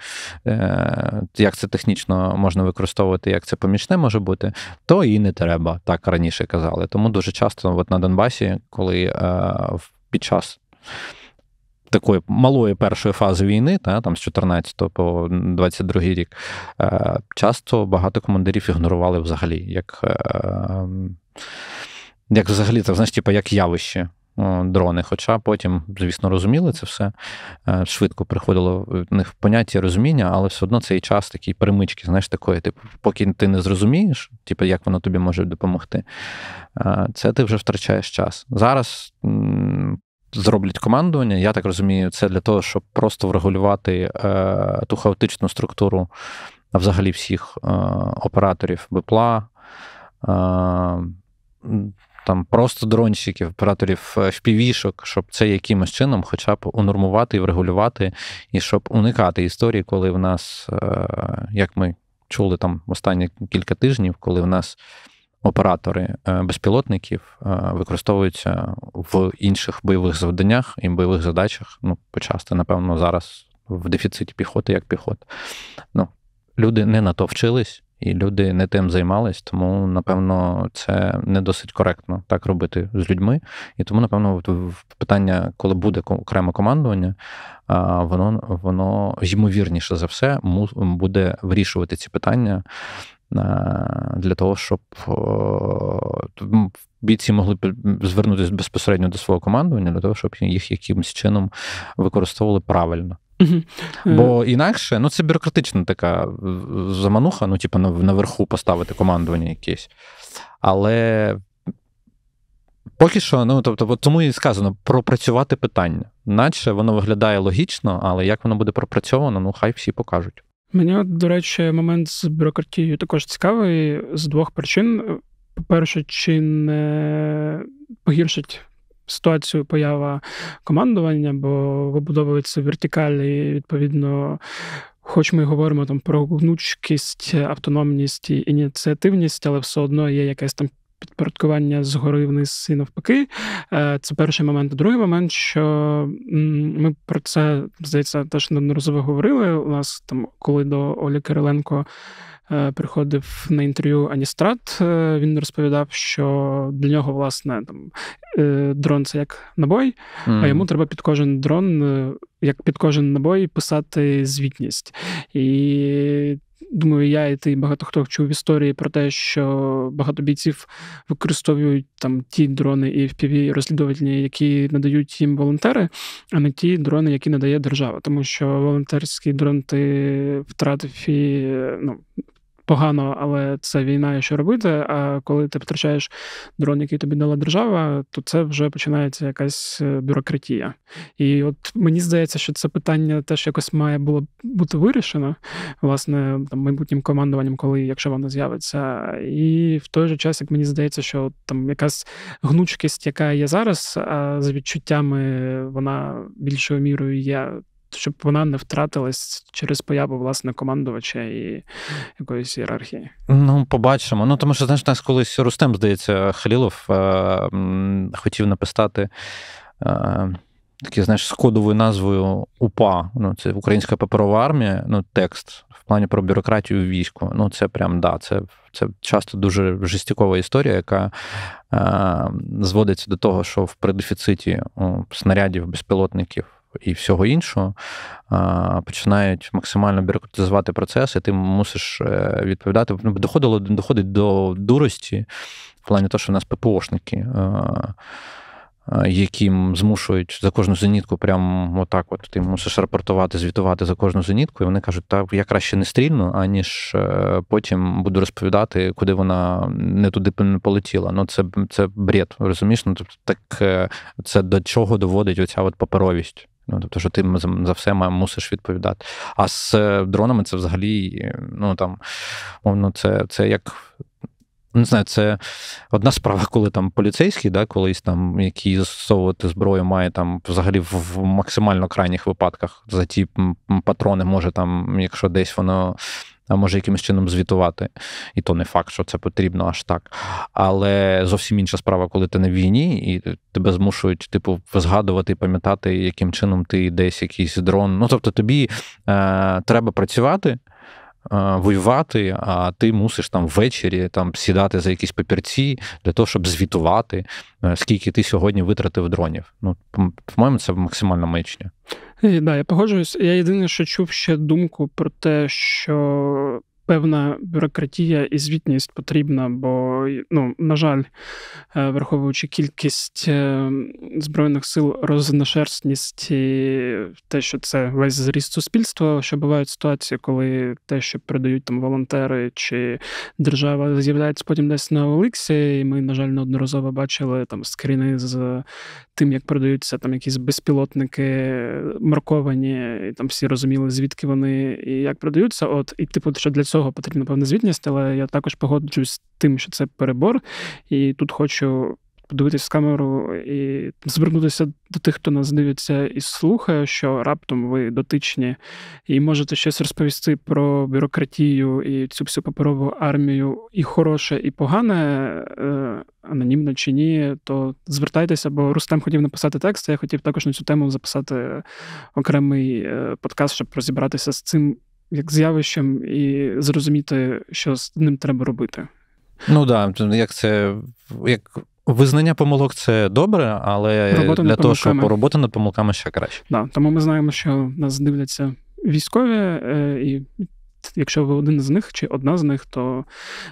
е, як це технічно можна використовувати, як це помічне може бути, то і не треба так раніше казали. Тому дуже часто, от на Донбасі, коли е, під час такої малої першої фази війни, та там з 14 по 22 рік, е, часто багато командирів ігнорували взагалі, як е, як взагалі так, знаєш, типу, як явище. Дрони, хоча потім, звісно, розуміли це все. Е, швидко приходило в них поняття розуміння, але все одно цей час такий перемички, знаєш, такої, типу, поки ти не зрозумієш, типу, як воно тобі може допомогти, це ти вже втрачаєш час. Зараз зроблять командування. Я так розумію, це для того, щоб просто врегулювати е, ту хаотичну структуру взагалі всіх е, операторів БПЛА, Е, там просто дронщиків, операторів е, впівішок, щоб це якимось чином, хоча б унормувати і врегулювати, і щоб уникати історії, коли в нас, е, як ми чули там останні кілька тижнів, коли в нас оператори е, безпілотників е, використовуються в інших бойових завданнях і бойових задачах. Ну, почасти, напевно, зараз в дефіциті піхоти як піхота. Ну, люди не на то вчились. І люди не тим займались, тому напевно це не досить коректно так робити з людьми. І тому, напевно, питання, коли буде окреме командування, воно воно ймовірніше за все буде вирішувати ці питання Е, для того, щоб е, бійці могли звернутися безпосередньо до свого командування, для того, щоб їх якимось чином використовували правильно. Е. Бо інакше, ну це бюрократична така замануха, ну, типу, наверху поставити командування якесь. Але поки що, ну тобто, тому і сказано пропрацювати питання. Наче воно виглядає логічно, але як воно буде пропрацьовано, ну хай всі покажуть. Мені, до речі, момент з бюрократією також цікавий з двох причин. По-перше, чи не погіршить ситуацію поява командування, бо вибудовується вертикаль і, відповідно, хоч ми говоримо там про гнучкість, автономність і ініціативність, але все одно є якась там підпорядкування згори вниз і навпаки. Е, це перший момент. Другий момент, що ми про це здається теж неодноразово говорили. У нас там, коли до Олі Кириленко. Е, приходив на інтерв'ю Аністрат, е, він розповідав, що для нього, власне, там дрон це як набой, mm. а йому треба під кожен дрон, як під кожен набой, писати звітність. І думаю, я і ти багато хто чув історії про те, що багато бійців використовують там ті дрони і впіві розслідувальні, які надають їм волонтери, а не ті дрони, які надає держава. Тому що волонтерський дрон ти втратив і ну, погано, але це війна, і що робити. А коли ти втрачаєш дрон, який тобі дала держава, то це вже починається якась е, бюрократія. І от мені здається, що це питання теж якось має було бути вирішено, власне, там майбутнім командуванням, коли якщо воно з'явиться. І в той же час, як мені здається, що там якась гнучкість, яка є зараз, а за відчуттями вона більшою мірою є щоб вона не втратилась через появу власне командувача і якоїсь ієрархії. Ну, побачимо. Ну тому що знаєш, нас колись Рустем здається, Халілов е- хотів написати. Е- Такі, знаєш, з кодовою назвою УПА. Ну, це Українська паперова армія, ну, текст в плані про бюрократію в війську. Ну, це прям да, це це часто дуже жестікова історія, яка е, зводиться до того, що в при дефіциті снарядів, безпілотників і всього іншого, починають максимально бюрократизувати процеси, ти мусиш е, відповідати. Ну, доходило доходить до дурості, в плані того, що в нас ППОшники, яким змушують за кожну зенітку, прям отак, от ти мусиш рапортувати, звітувати за кожну зенітку, і вони кажуть, так я краще не стрільну, аніж е, потім буду розповідати, куди вона не туди не полетіла. Ну це це бред, розумієш? Ну тобто так е, це до чого доводить оця от паперовість. Ну, Тобто, що ти за все мусиш відповідати. А з е, дронами це взагалі, ну там, мовно, це, це як. Не знаю, це одна справа, коли там поліцейський, да, колись там, який застосовувати зброю, має там взагалі в максимально крайніх випадках за ті патрони може там, якщо десь воно а може якимось чином звітувати. І то не факт, що це потрібно аж так. Але зовсім інша справа, коли ти на війні, і тебе змушують, типу, згадувати і пам'ятати, яким чином ти десь якийсь дрон. Ну тобто тобі е, треба працювати воювати, а ти мусиш там ввечері там сідати за якісь папірці для того, щоб звітувати, е, скільки ти сьогодні витратив дронів. Ну, по-моєму, це максимально маячня. Так, е, да, я погоджуюсь. Я єдине, що чув ще думку про те, що певна бюрократія і звітність потрібна, бо, ну, на жаль, е, враховуючи кількість е, збройних сил, розношерстність і те, що це весь зріст суспільства, що бувають ситуації, коли те, що передають там волонтери чи держава, з'являється потім десь на Оликсі, і ми, на жаль, неодноразово бачили там скріни з тим, як продаються там якісь безпілотники е, марковані, і там всі розуміли, звідки вони і як продаються. От, і типу, що для цього. Цього потрібна певна звітність, але я також погоджуюсь з тим, що це перебор, і тут хочу. Подивитись в камеру і звернутися до тих, хто нас дивиться і слухає, що раптом ви дотичні, і можете щось розповісти про бюрократію і цю всю паперову армію, і хороше, і погане, е, анонімно чи ні, то звертайтеся, бо Рустем хотів написати текст. Я хотів також на цю тему записати окремий е, подкаст, щоб розібратися з цим як з явищем і зрозуміти, що з ним треба робити. Ну так, да, як це як визнання помилок це добре, але робота для того, щоб робота над помилками ще краще. Да, Тому ми знаємо, що нас дивляться військові, е, і якщо ви один з них чи одна з них, то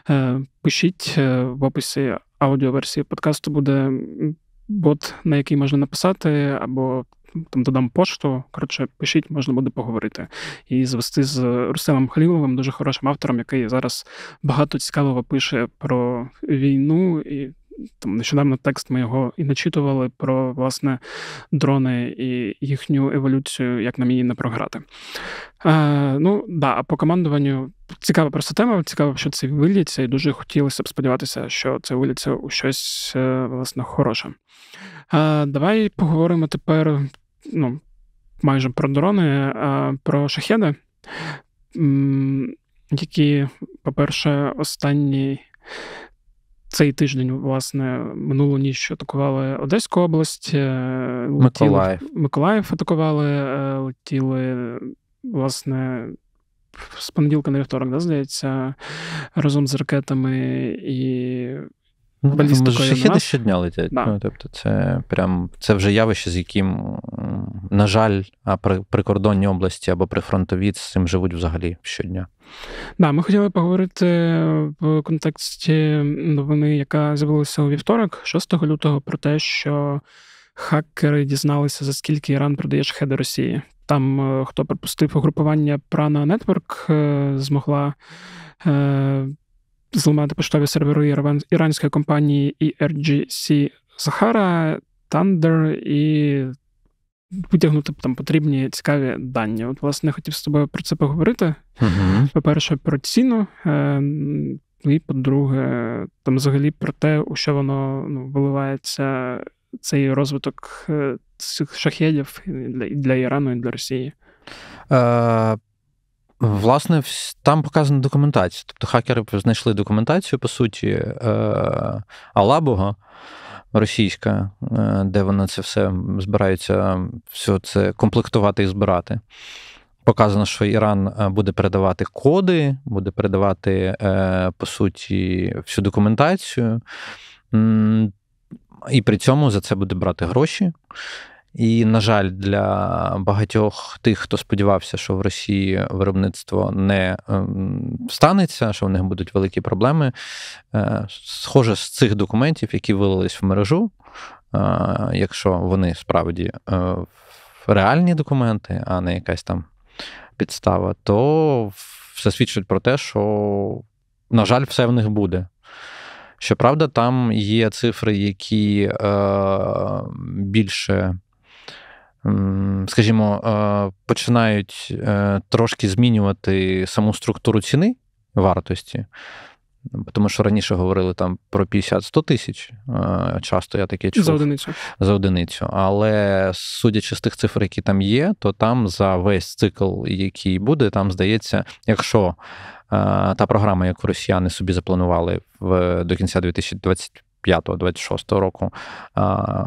е, пишіть е, в описі аудіоверсії подкасту буде бот, на який можна написати, або там додам пошту. Коротше, пишіть, можна буде поговорити. І звести з Рустемом Халіловим, дуже хорошим автором, який зараз багато цікавого пише про війну. і там Нещодавно текст ми його і начитували про власне дрони і їхню еволюцію, як нам її не програти. Е, Ну да, а по командуванню цікава просто тема, цікаво, що це виліться, і дуже хотілося б сподіватися, що це виліться у щось е, власне хороше. Е, Давай поговоримо тепер ну, майже про дрони, а про шахеди, які, по-перше, останні цей тиждень, власне, минулу ніч атакували Одеську область, Миколаїв е, летіли, Миколаїв атакували, е, летіли, власне. З понеділка на вівторок, да, здається, разом з ракетами і Ну, Балістикою Шахіди щодня летять. Да. Ну, тобто, це прям це вже явище, з яким, на жаль, а при прикордонній області або прифронтові з цим живуть взагалі щодня. Да, ми хотіли поговорити в контексті новини, яка з'явилася у вівторок, 6 лютого, про те, що хакери дізналися, за скільки Іран продає шахеди Росії. Там е, хто пропустив угрупування Prana Network, е, змогла е, зламати поштові сервери іранської компанії ERGC Sahara, Thunder і витягнути там потрібні цікаві дані. От, власне, хотів з тобою про це поговорити. Uh-huh. По-перше, про ціну. Е, і по-друге, там взагалі про те, у що воно ну, виливається, цей розвиток е, цих шахедів для, для Ірану і для Росії. Е, Власне, там показана документація. Тобто хакери знайшли документацію, по суті, е, Алабуга російська, е, де вона це все збирається, все це комплектувати і збирати. Показано, що Іран е, буде передавати коди, буде передавати, по суті, всю документацію, і при цьому за це буде брати гроші. І, на жаль, для багатьох тих, хто сподівався, що в Росії виробництво не ем, станеться, що в них будуть великі проблеми. Е, схоже, з цих документів, які вилились в мережу, е, якщо вони справді е, реальні документи, а не якась там підстава, то все свідчить про те, що, на жаль, все в них буде. Щоправда, там є цифри, які більше скажімо, е, починають е, трошки змінювати саму структуру ціни вартості. Тому що раніше говорили там про 50-100 тисяч. Е, часто я таке чув. За одиницю. За одиницю. Але судячи з тих цифр, які там є, то там за весь цикл, який буде, там здається, якщо та програма, яку росіяни собі запланували в до кінця 2025 25-26 року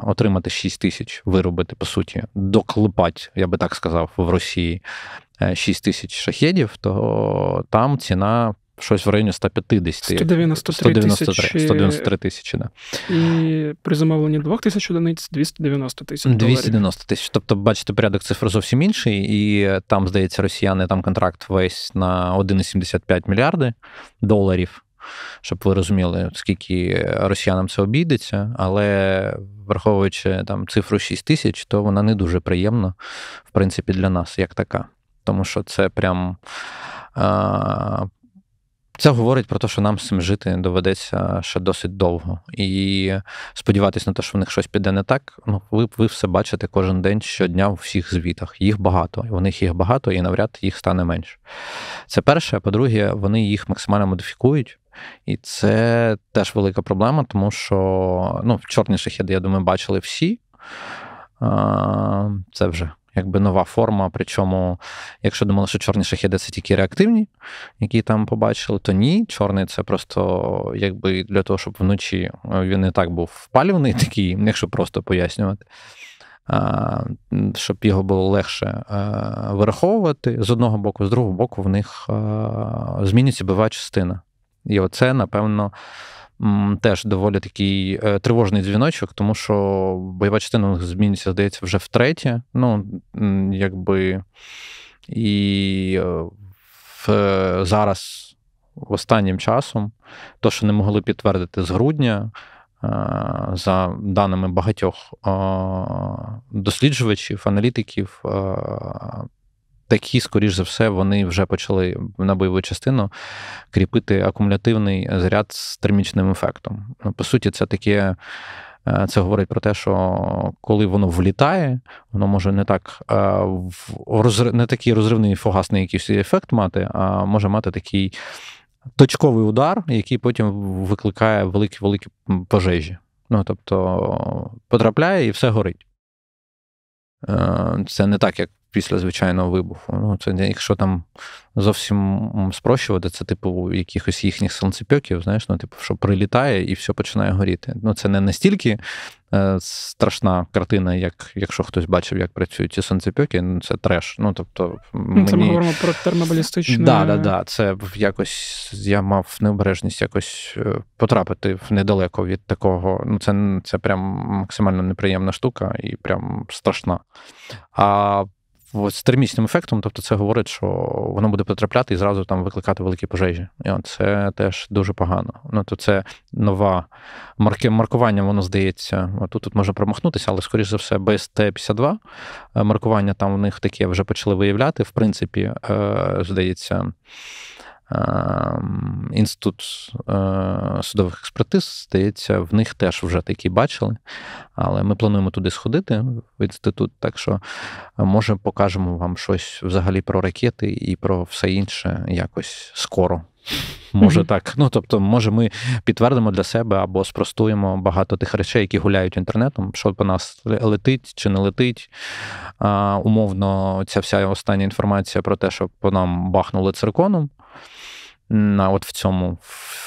отримати 6 тисяч, виробити, по суті, доклепать, я би так сказав, в Росії 6 е, тисяч шахедів, то там ціна. Щось в районі 150. 193 тисячі. 193 тисячі, да. І при замовленні 2 тисяч одиниць 290 тисяч. 290 тисяч. Тобто, бачите, порядок цифр зовсім інший, і там, здається, росіяни там контракт весь на 1,75 мільярди доларів щоб ви розуміли, скільки росіянам це обійдеться, але враховуючи там цифру 6 тисяч, то вона не дуже приємна, в принципі, для нас як така. Тому що це прям. А, це говорить про те, що нам з цим жити доведеться ще досить довго. І сподіватися на те, що в них щось піде не так. Ну, ви ви все бачите кожен день щодня у всіх звітах. Їх багато, у них їх багато, і навряд їх стане менше. Це перше. По-друге, вони їх максимально модифікують. І це теж велика проблема, тому що ну, чорні шахіди, я думаю, бачили всі. Це вже якби нова форма. Причому, якщо думали, що чорні шахіди це тільки реактивні, які там побачили, то ні. Чорний це просто якби для того, щоб вночі е, він і так був впалюваний, <laughs> такий, якщо просто пояснювати. Щоб його було легше е, вираховувати з одного боку, з другого боку, в них е, змінюється бива частина. І оце, напевно, теж доволі такий е, тривожний дзвіночок, тому що бойова частина ну, зміниться, здається, вже втретє. Ну, якби і е, в, е, зараз. Останнім часом, то, що не могли підтвердити з грудня, за даними багатьох досліджувачів, аналітиків, такі, скоріш за все, вони вже почали на бойову частину кріпити акумулятивний заряд з термічним ефектом. Ну, по суті, це таке. Е, це говорить про те, що коли воно влітає, воно може не так е, не такий розривний фугасний якийсь ефект мати, а може мати такий точковий удар, який потім викликає великі-великі пожежі. Ну тобто потрапляє і все горить. Е, це не так, як після звичайного вибуху. Ну, це Якщо там зовсім спрощувати, це типу якихось їхніх сонцепьоків, знаєш, ну, типу, що прилітає і все починає горіти. Ну, Це не настільки е, страшна картина, як якщо хтось бачив, як працюють ці сонцепьоки, ну це треш. Ну, тобто, мені... Ну, це ми говоримо про термобалістичне. Да, да, да. Це якось я мав необережність якось е, потрапити в недалеко від такого. Ну, Це, Це прям максимально неприємна штука і прям страшна. А з термічним ефектом, тобто це говорить, що воно буде потрапляти і зразу там викликати великі пожежі. І от це теж дуже погано. Ну то це нова марки, маркування, воно здається. Тут тут можна промахнутися, але скоріш за все, без Т-52 е, маркування там у них таке вже почали виявляти. В принципі, е, здається. Ем, інститут е, судових експертиз, здається, в них теж вже такі бачили. Але ми плануємо туди сходити в інститут, так що може покажемо вам щось взагалі про ракети і про все інше якось скоро. Може mm-hmm. так. Ну тобто, може, ми підтвердимо для себе або спростуємо багато тих речей, які гуляють інтернетом, що по нас летить чи не летить. А, Умовно, ця вся остання інформація про те, що по нам бахнули цирконом на от в цьому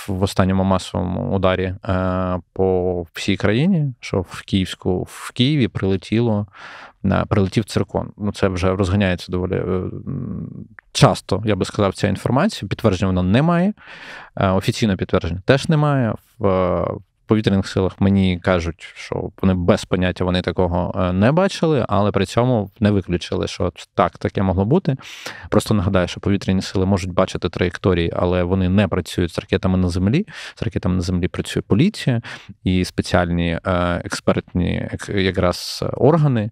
в останньому масовому ударі е, по всій країні, що в Київську, в Києві прилетіло е, прилетів циркон. Ну це вже розганяється доволі е, часто. Я би сказав, ця інформація. Підтвердження вона немає. Офіційного підтвердження теж немає. В повітряних силах мені кажуть, що вони без поняття вони такого е, не бачили, але при цьому не виключили, що так, таке могло бути. Просто нагадаю, що повітряні сили можуть бачити траєкторії, але вони не працюють з ракетами на землі. З ракетами на землі працює поліція і спеціальні е, експертні якраз органи.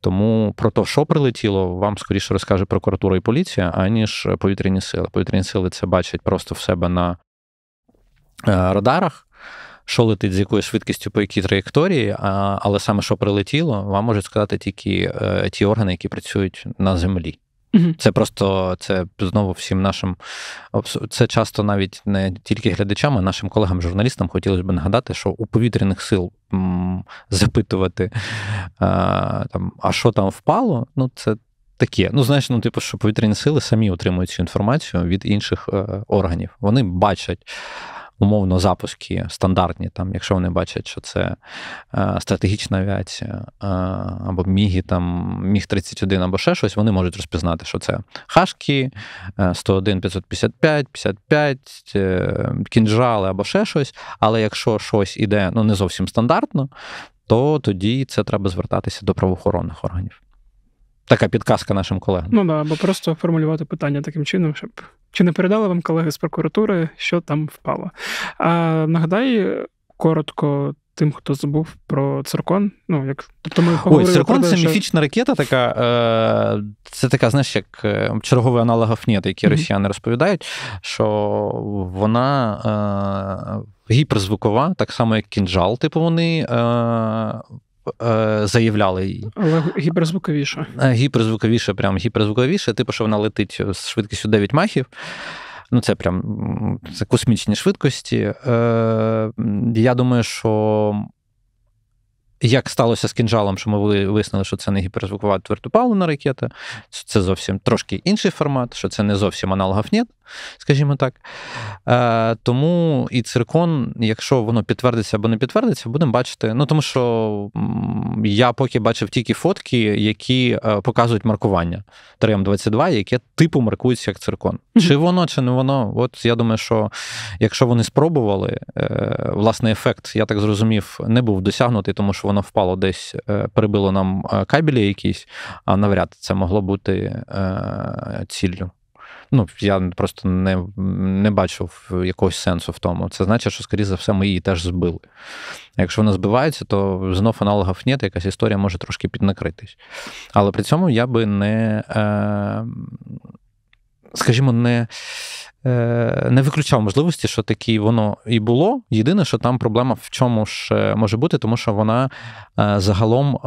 Тому про те, що прилетіло, вам скоріше розкаже прокуратура і поліція, аніж повітряні сили. Повітряні сили це бачать просто в себе на е, радарах що летить з якою швидкістю по якій траєкторії, а, але саме що прилетіло, вам можуть сказати тільки е, ті органи, які працюють на землі. Це просто це знову всім нашим це часто навіть не тільки глядачам, а нашим колегам-журналістам хотілося б нагадати, що у повітряних сил м, запитувати, а, е, там, а що там впало, ну це. Таке, ну знаєш, ну типу, що повітряні сили самі отримують цю інформацію від інших е, органів. Вони бачать умовно запуски стандартні, там, якщо вони бачать, що це е, стратегічна авіація е, або Мігі, там Міг 31 або ще щось, вони можуть розпізнати, що це Хашки, 101, 555, 55, кінжали або ще щось. Але якщо щось іде ну, не зовсім стандартно, то тоді це треба звертатися до правоохоронних органів. Така підказка нашим колегам. Ну да, або просто формулювати питання таким чином, щоб чи не передали вам колеги з прокуратури, що там впало? А нагадай коротко. Тим, хто забув про циркон. Ну, як... Тобто ми Ой, циркон про це що... міфічна ракета, така. Е, Це така, знаєш, як е, черговий аналог АФНІТ, який mm-hmm. росіяни розповідають, що вона е, гіперзвукова, так само, як кінжал. Типу, вони е, Е, заявляли. Але гіперзвуковіше. Е, гіперзвуковіше, прям гіперзвуковіше, типу, що вона летить з швидкістю 9 махів. Ну, це прям це космічні швидкості. Е, я думаю, що як сталося з кінжалом, що ми виснали, що це не гіперзвукова твердопалена ракета, це зовсім трошки інший формат, що це не зовсім аналог АФНЕД, скажімо так. Е, Тому і циркон, якщо воно підтвердиться або не підтвердиться, будемо бачити. Ну тому що я поки бачив тільки фотки, які е, показують маркування 3М22, яке типу маркується як циркон. Чи воно, чи не воно. От я думаю, що якщо вони спробували, е, власне, ефект, я так зрозумів, не був досягнутий, тому що що воно впало десь, е, прибило нам е, кабелі якісь, а навряд це могло бути е, ціллю. Ну, я просто не не бачив якогось сенсу в тому. Це значить, що, скоріше за все, ми її теж збили. якщо вона збивається, то знов аналогів нет, якась історія може трошки піднакритись. Але при цьому я би не, скажімо, не Е, не виключав можливості, що такі воно і було. Єдине, що там проблема в чому ж може бути, тому що вона е, загалом е,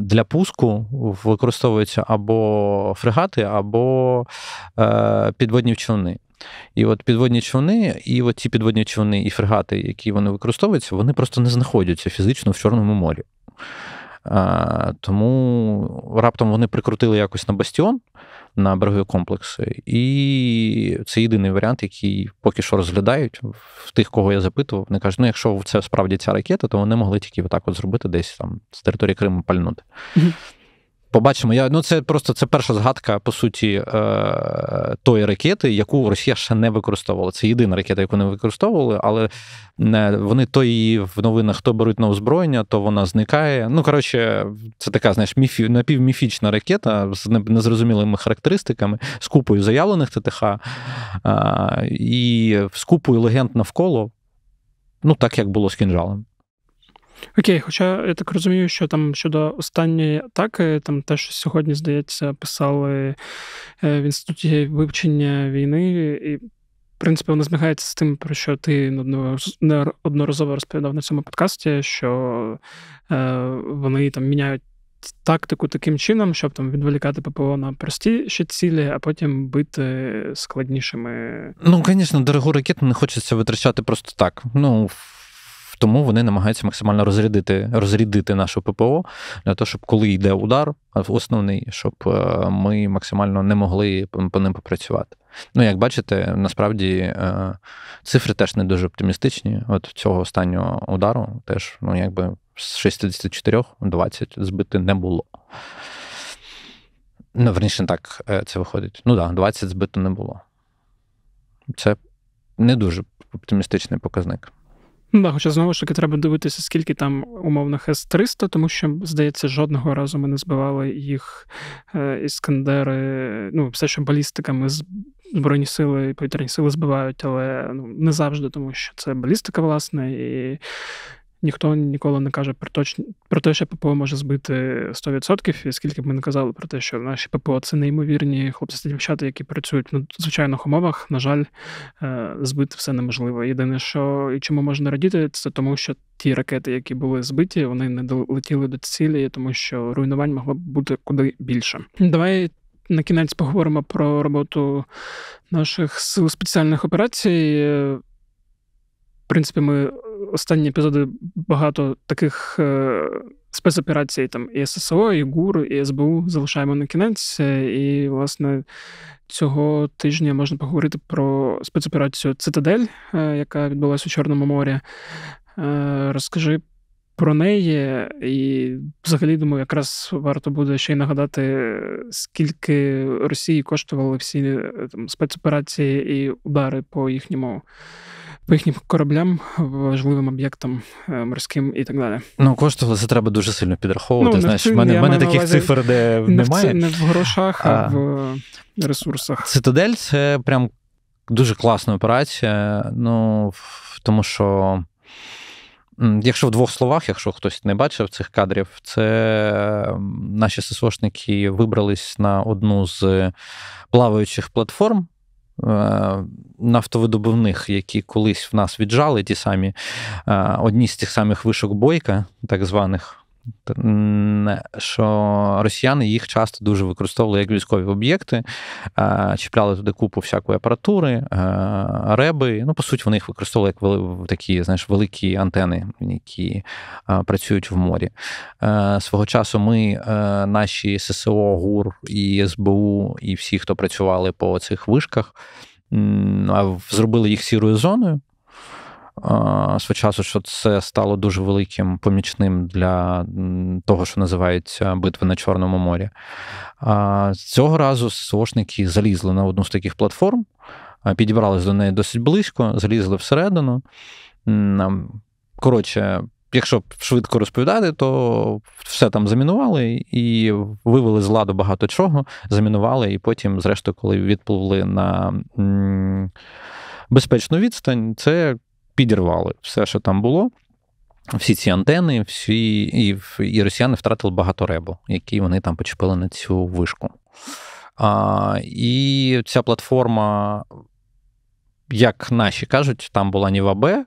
для пуску використовується або фрегати, або підводні човни. І от підводні човни, і от ці підводні човни і фрегати, які вони використовуються, вони просто не знаходяться фізично в Чорному морі. Е, тому раптом вони прикрутили якось на бастіон, на берегові комплекси, і це єдиний варіант, який поки що розглядають в тих, кого я запитував. Вони кажуть, ну якщо це справді ця ракета, то вони могли тільки отак от зробити десь там з території Криму пальнути. Побачимо, я ну це просто це перша згадка по суті е, тої ракети, яку Росія ще не використовувала. Це єдина ракета, яку не використовували, але не, вони то її в новинах хто беруть на озброєння, то вона зникає. Ну коротше, це така знаєш міфі, напівміфічна ракета з незрозумілими характеристиками, з купою заявлених ТТХ е, і з купою легенд навколо. Ну так як було з кінжалом. Окей, хоча я так розумію, що там щодо останньої атаки, там те, що сьогодні, здається, писали е, в інституті вивчення війни, і, в принципі, воно змагається з тим, про що ти неодноразово розповідав на цьому подкасті, що е, вони там міняють. Тактику таким чином, щоб там відволікати ППО на простіші цілі, а потім бити складнішими. Ну, звісно, дорогу ракету не хочеться витрачати просто так. Ну, тому вони намагаються максимально розрядити розрядити наше ППО для того, щоб коли йде удар, е, основний, щоб е, ми максимально не могли по ним попрацювати. Ну, як бачите, насправді е, цифри теж не дуже оптимістичні. От цього останнього удару теж, ну якби з 64 20 збити не було. Ну, верніше, так це виходить. Ну так, 20 збито не було. Це не дуже оптимістичний показник. Да, Хоча знову ж таки треба дивитися, скільки там умовно хс 300 тому що, здається, жодного разу ми не збивали їх е, іскандери. Ну, все, що балістиками Збройні сили і повітряні сили збивають, але ну не завжди, тому що це балістика, власне, і ніхто ніколи не каже про точні про те, що ППО може збити 100%, і скільки б ми не казали про те, що наші ППО це неймовірні хлопці та дівчата, які працюють на надзвичайних умовах. На жаль, е, збити все неможливо. Єдине, що і чому можна радіти, це тому, що ті ракети, які були збиті, вони не долетіли до цілі, тому що руйнувань могло б бути куди більше. Давай. На кінець поговоримо про роботу наших сил спеціальних операцій принципі, ми е, останні епізоди багато таких е, спецоперацій, там і ССО, і ГУР, і СБУ залишаємо на кінець. Е, і, власне, цього тижня можна поговорити про спецоперацію Цитадель, е, яка відбулася у Чорному морі. Е, розкажи. Про неї, і взагалі думаю, якраз варто буде ще й нагадати, скільки Росії коштували всі е, там спецоперації і удари по їхньому по їхнім кораблям, важливим об'єктам е, морським і так далі. Ну коштували це треба дуже сильно підраховувати. Ну, Знаєш, в мене мене таких увазі, цифр, де не немає в, не в грошах, а, а в ресурсах. Цитадель це прям дуже класна операція. Ну тому що. Якщо в двох словах, якщо хтось не бачив цих кадрів, це наші ССОшники вибрались на одну з е, плаваючих платформ Е, нафтовидобувних, які колись в нас віджали ті самі е, одні з тих самих вишок бойка, так званих що росіяни їх часто дуже використовували як військові об'єкти, чіпляли туди купу всякої апаратури, реби. Ну, по суті, вони їх використовували як такі знаєш, великі антени, які працюють в морі. Е, свого часу ми, е, наші ССО, ГУР і СБУ, і всі, хто працювали по цих вишках, зробили їх сірою зоною свого часу, що це стало дуже великим помічним для того, що називається битва на Чорному морі. Цього разу СОшники залізли на одну з таких платформ, підібрались до неї досить близько, залізли всередину. Коротше, якщо швидко розповідати, то все там замінували і вивели з ладу багато чого, замінували, і потім, зрештою, коли відпливли на безпечну відстань, це підірвали все, що там було. Всі ці антени, всі і і росіяни втратили багато ребу, які вони там почепили на цю вишку. А, І ця платформа, як наші кажуть, там була Ніва Б, е,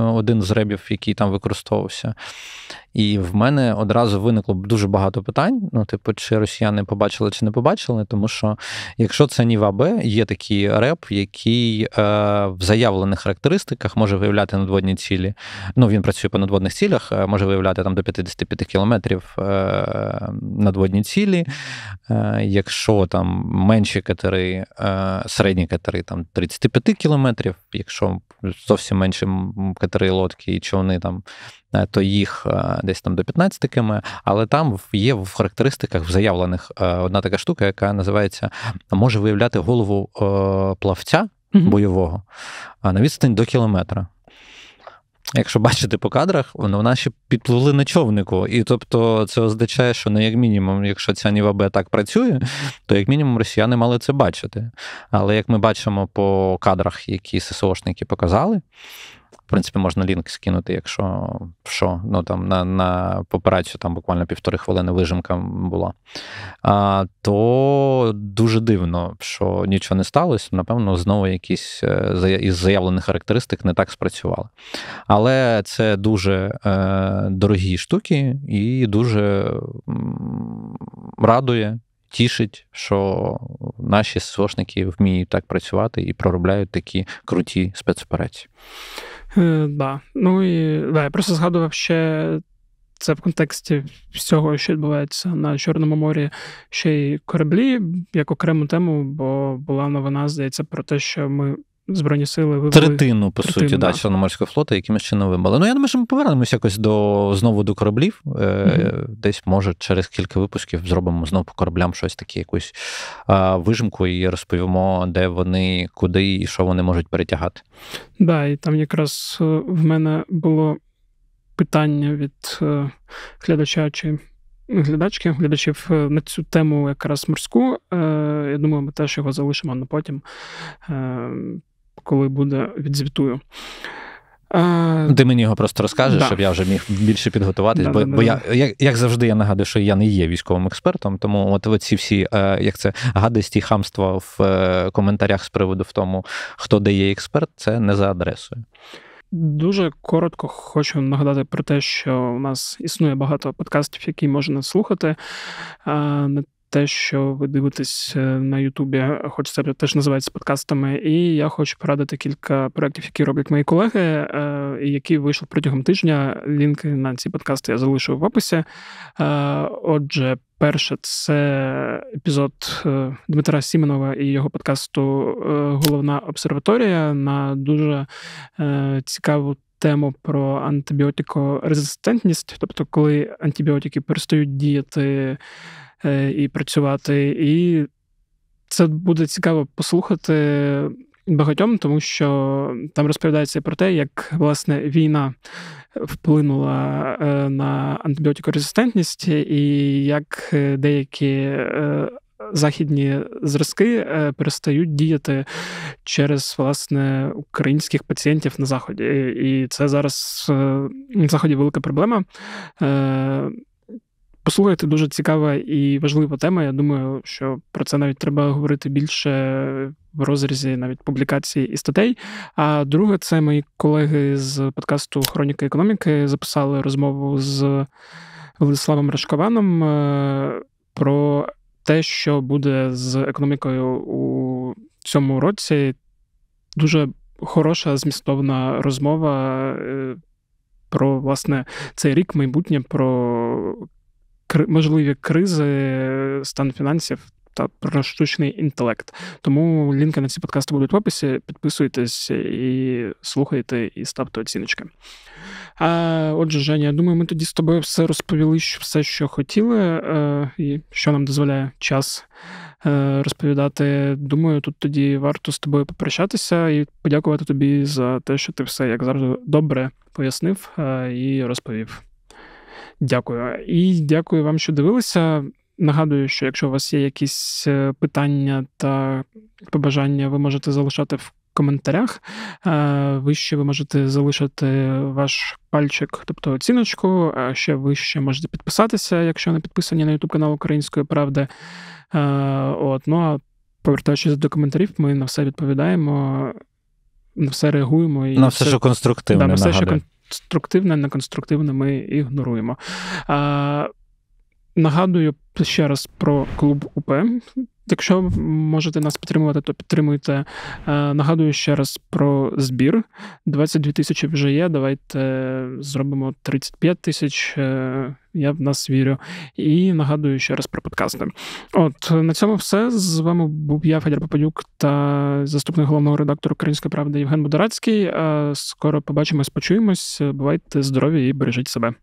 один з ребів, який там використовувався. І в мене одразу виникло дуже багато питань. Ну, типу, чи росіяни побачили, чи не побачили, тому що якщо це Ніва Б, є такий реп, який е, в заявлених характеристиках може виявляти надводні цілі. Ну він працює по надводних цілях, е, може виявляти там до 55 кілометрів е, надводні цілі. Е, Якщо там менші катери, е, середні катери там 35 кілометрів, якщо зовсім менші катери лодки і човни там Е, то їх е, десь там до 15 км, але там є в характеристиках в заявлених е, одна така штука, яка називається може виявляти голову плавця бойового на відстань до кілометра. Якщо бачите по кадрах, вона наші підпливли на човнику. І тобто це означає, що не ну, як мінімум, якщо ця Ніва Б так працює, то як мінімум росіяни мали це бачити. Але як ми бачимо по кадрах, які ССОшники показали, в принципі, можна лінк скинути, якщо що, ну там на на поперацію там буквально півтори хвилини вижимка була. А, То дуже дивно, що нічого не сталося. Напевно, знову якісь е, із заявлених характеристик не так спрацювали. Але це дуже е, дорогі штуки і дуже радує. Тішить, що наші сошники вміють так працювати і проробляють такі круті спецоперації. Е, да. Ну і да, я просто згадував ще це в контексті всього, що відбувається на Чорному морі, ще й кораблі як окрему тему, бо була новина, здається, про те, що ми Збройні сили вибили. третину, по третину, суті, да, Чорноморського флоту, якимось чином вибили. Ну, я думаю, що ми повернемось якось до знову до кораблів. Mm-hmm. Десь, може, через кілька випусків зробимо знову по кораблям щось таке, якусь а, вижимку і розповімо, де вони, куди і що вони можуть перетягати. Так, да, і там якраз е, в мене було питання від е, глядача чи. Глядачки, глядачів на цю тему якраз морську. Я думаю, ми теж його залишимо на ну, потім коли буде відзвітую. Ти мені його просто розкажеш, да. щоб я вже міг більше підготуватись, да, бо да, бо я як, як завжди я нагадую, що я не є військовим експертом, тому от ці всі е, як це гадості хамства в е, коментарях з приводу в тому, хто де є експерт, це не за адресою. Дуже коротко хочу нагадати про те, що у нас існує багато подкастів, які можна слухати. Не те, що ви дивитесь е, на Ютубі, хоч це теж називається подкастами. І я хочу порадити кілька проєктів, які роблять мої колеги, е, і які вийшли протягом тижня. Лінки на ці подкасти я залишив в описі. Е, отже, перше, це епізод Дмитра Сіменова і його подкасту Головна обсерваторія на дуже цікаву. Тему про антибіотикорезистентність, тобто коли антибіотики перестають діяти Е, і працювати. І це буде цікаво послухати багатьом, тому що там розповідається про те, як власне війна вплинула е, на антибіотикорезистентність, і як е, деякі. Західні зразки перестають діяти через власне українських пацієнтів на заході, і це зараз на заході велика проблема. Послухайте, дуже цікава і важлива тема. Я думаю, що про це навіть треба говорити більше в розрізі навіть публікації і статей. А друге, це мої колеги з подкасту Хроніка економіки записали розмову з Владиславом Рашкованом е, про те, що буде з економікою у цьому році. Дуже хороша змістовна розмова е, про власне цей рік майбутнє. про можливі кризи, е, стан фінансів. Та про штучний інтелект. Тому лінки на ці подкасти будуть в описі. Підписуйтесь і слухайте, і ставте оціночки. А, Отже, Женя, я думаю, ми тоді з тобою все розповіли, все, що хотіли, е, і що нам дозволяє час е, розповідати. Думаю, тут тоді варто з тобою попрощатися і подякувати тобі за те, що ти все як завжди добре пояснив і розповів. Дякую. І дякую вам, що дивилися. Нагадую, що якщо у вас є якісь е, питання та побажання, ви можете залишати в коментарях. Е, вище ви можете залишити ваш пальчик, тобто оціночку. А ще вище можете підписатися, якщо не підписані на YouTube канал Української правди. Е, от, ну а повертаючись до коментарів, ми на все відповідаємо, на все реагуємо і на все, все що конструктивне. Да, на все, що конструктивне, неконструктивне ми ігноруємо. А, Нагадую ще раз про клуб УП. Якщо можете нас підтримувати, то підтримуйте. Е, нагадую ще раз про збір. 22 тисячі вже є. Давайте зробимо 35 тисяч. Е, я в нас вірю. І нагадую ще раз про подкасти. От на цьому все. З вами був я, Федір Попадюк, та заступник головного редактора Української правди Євген Будорацький. Е, скоро побачимось, почуємось. Бувайте здорові і бережіть себе.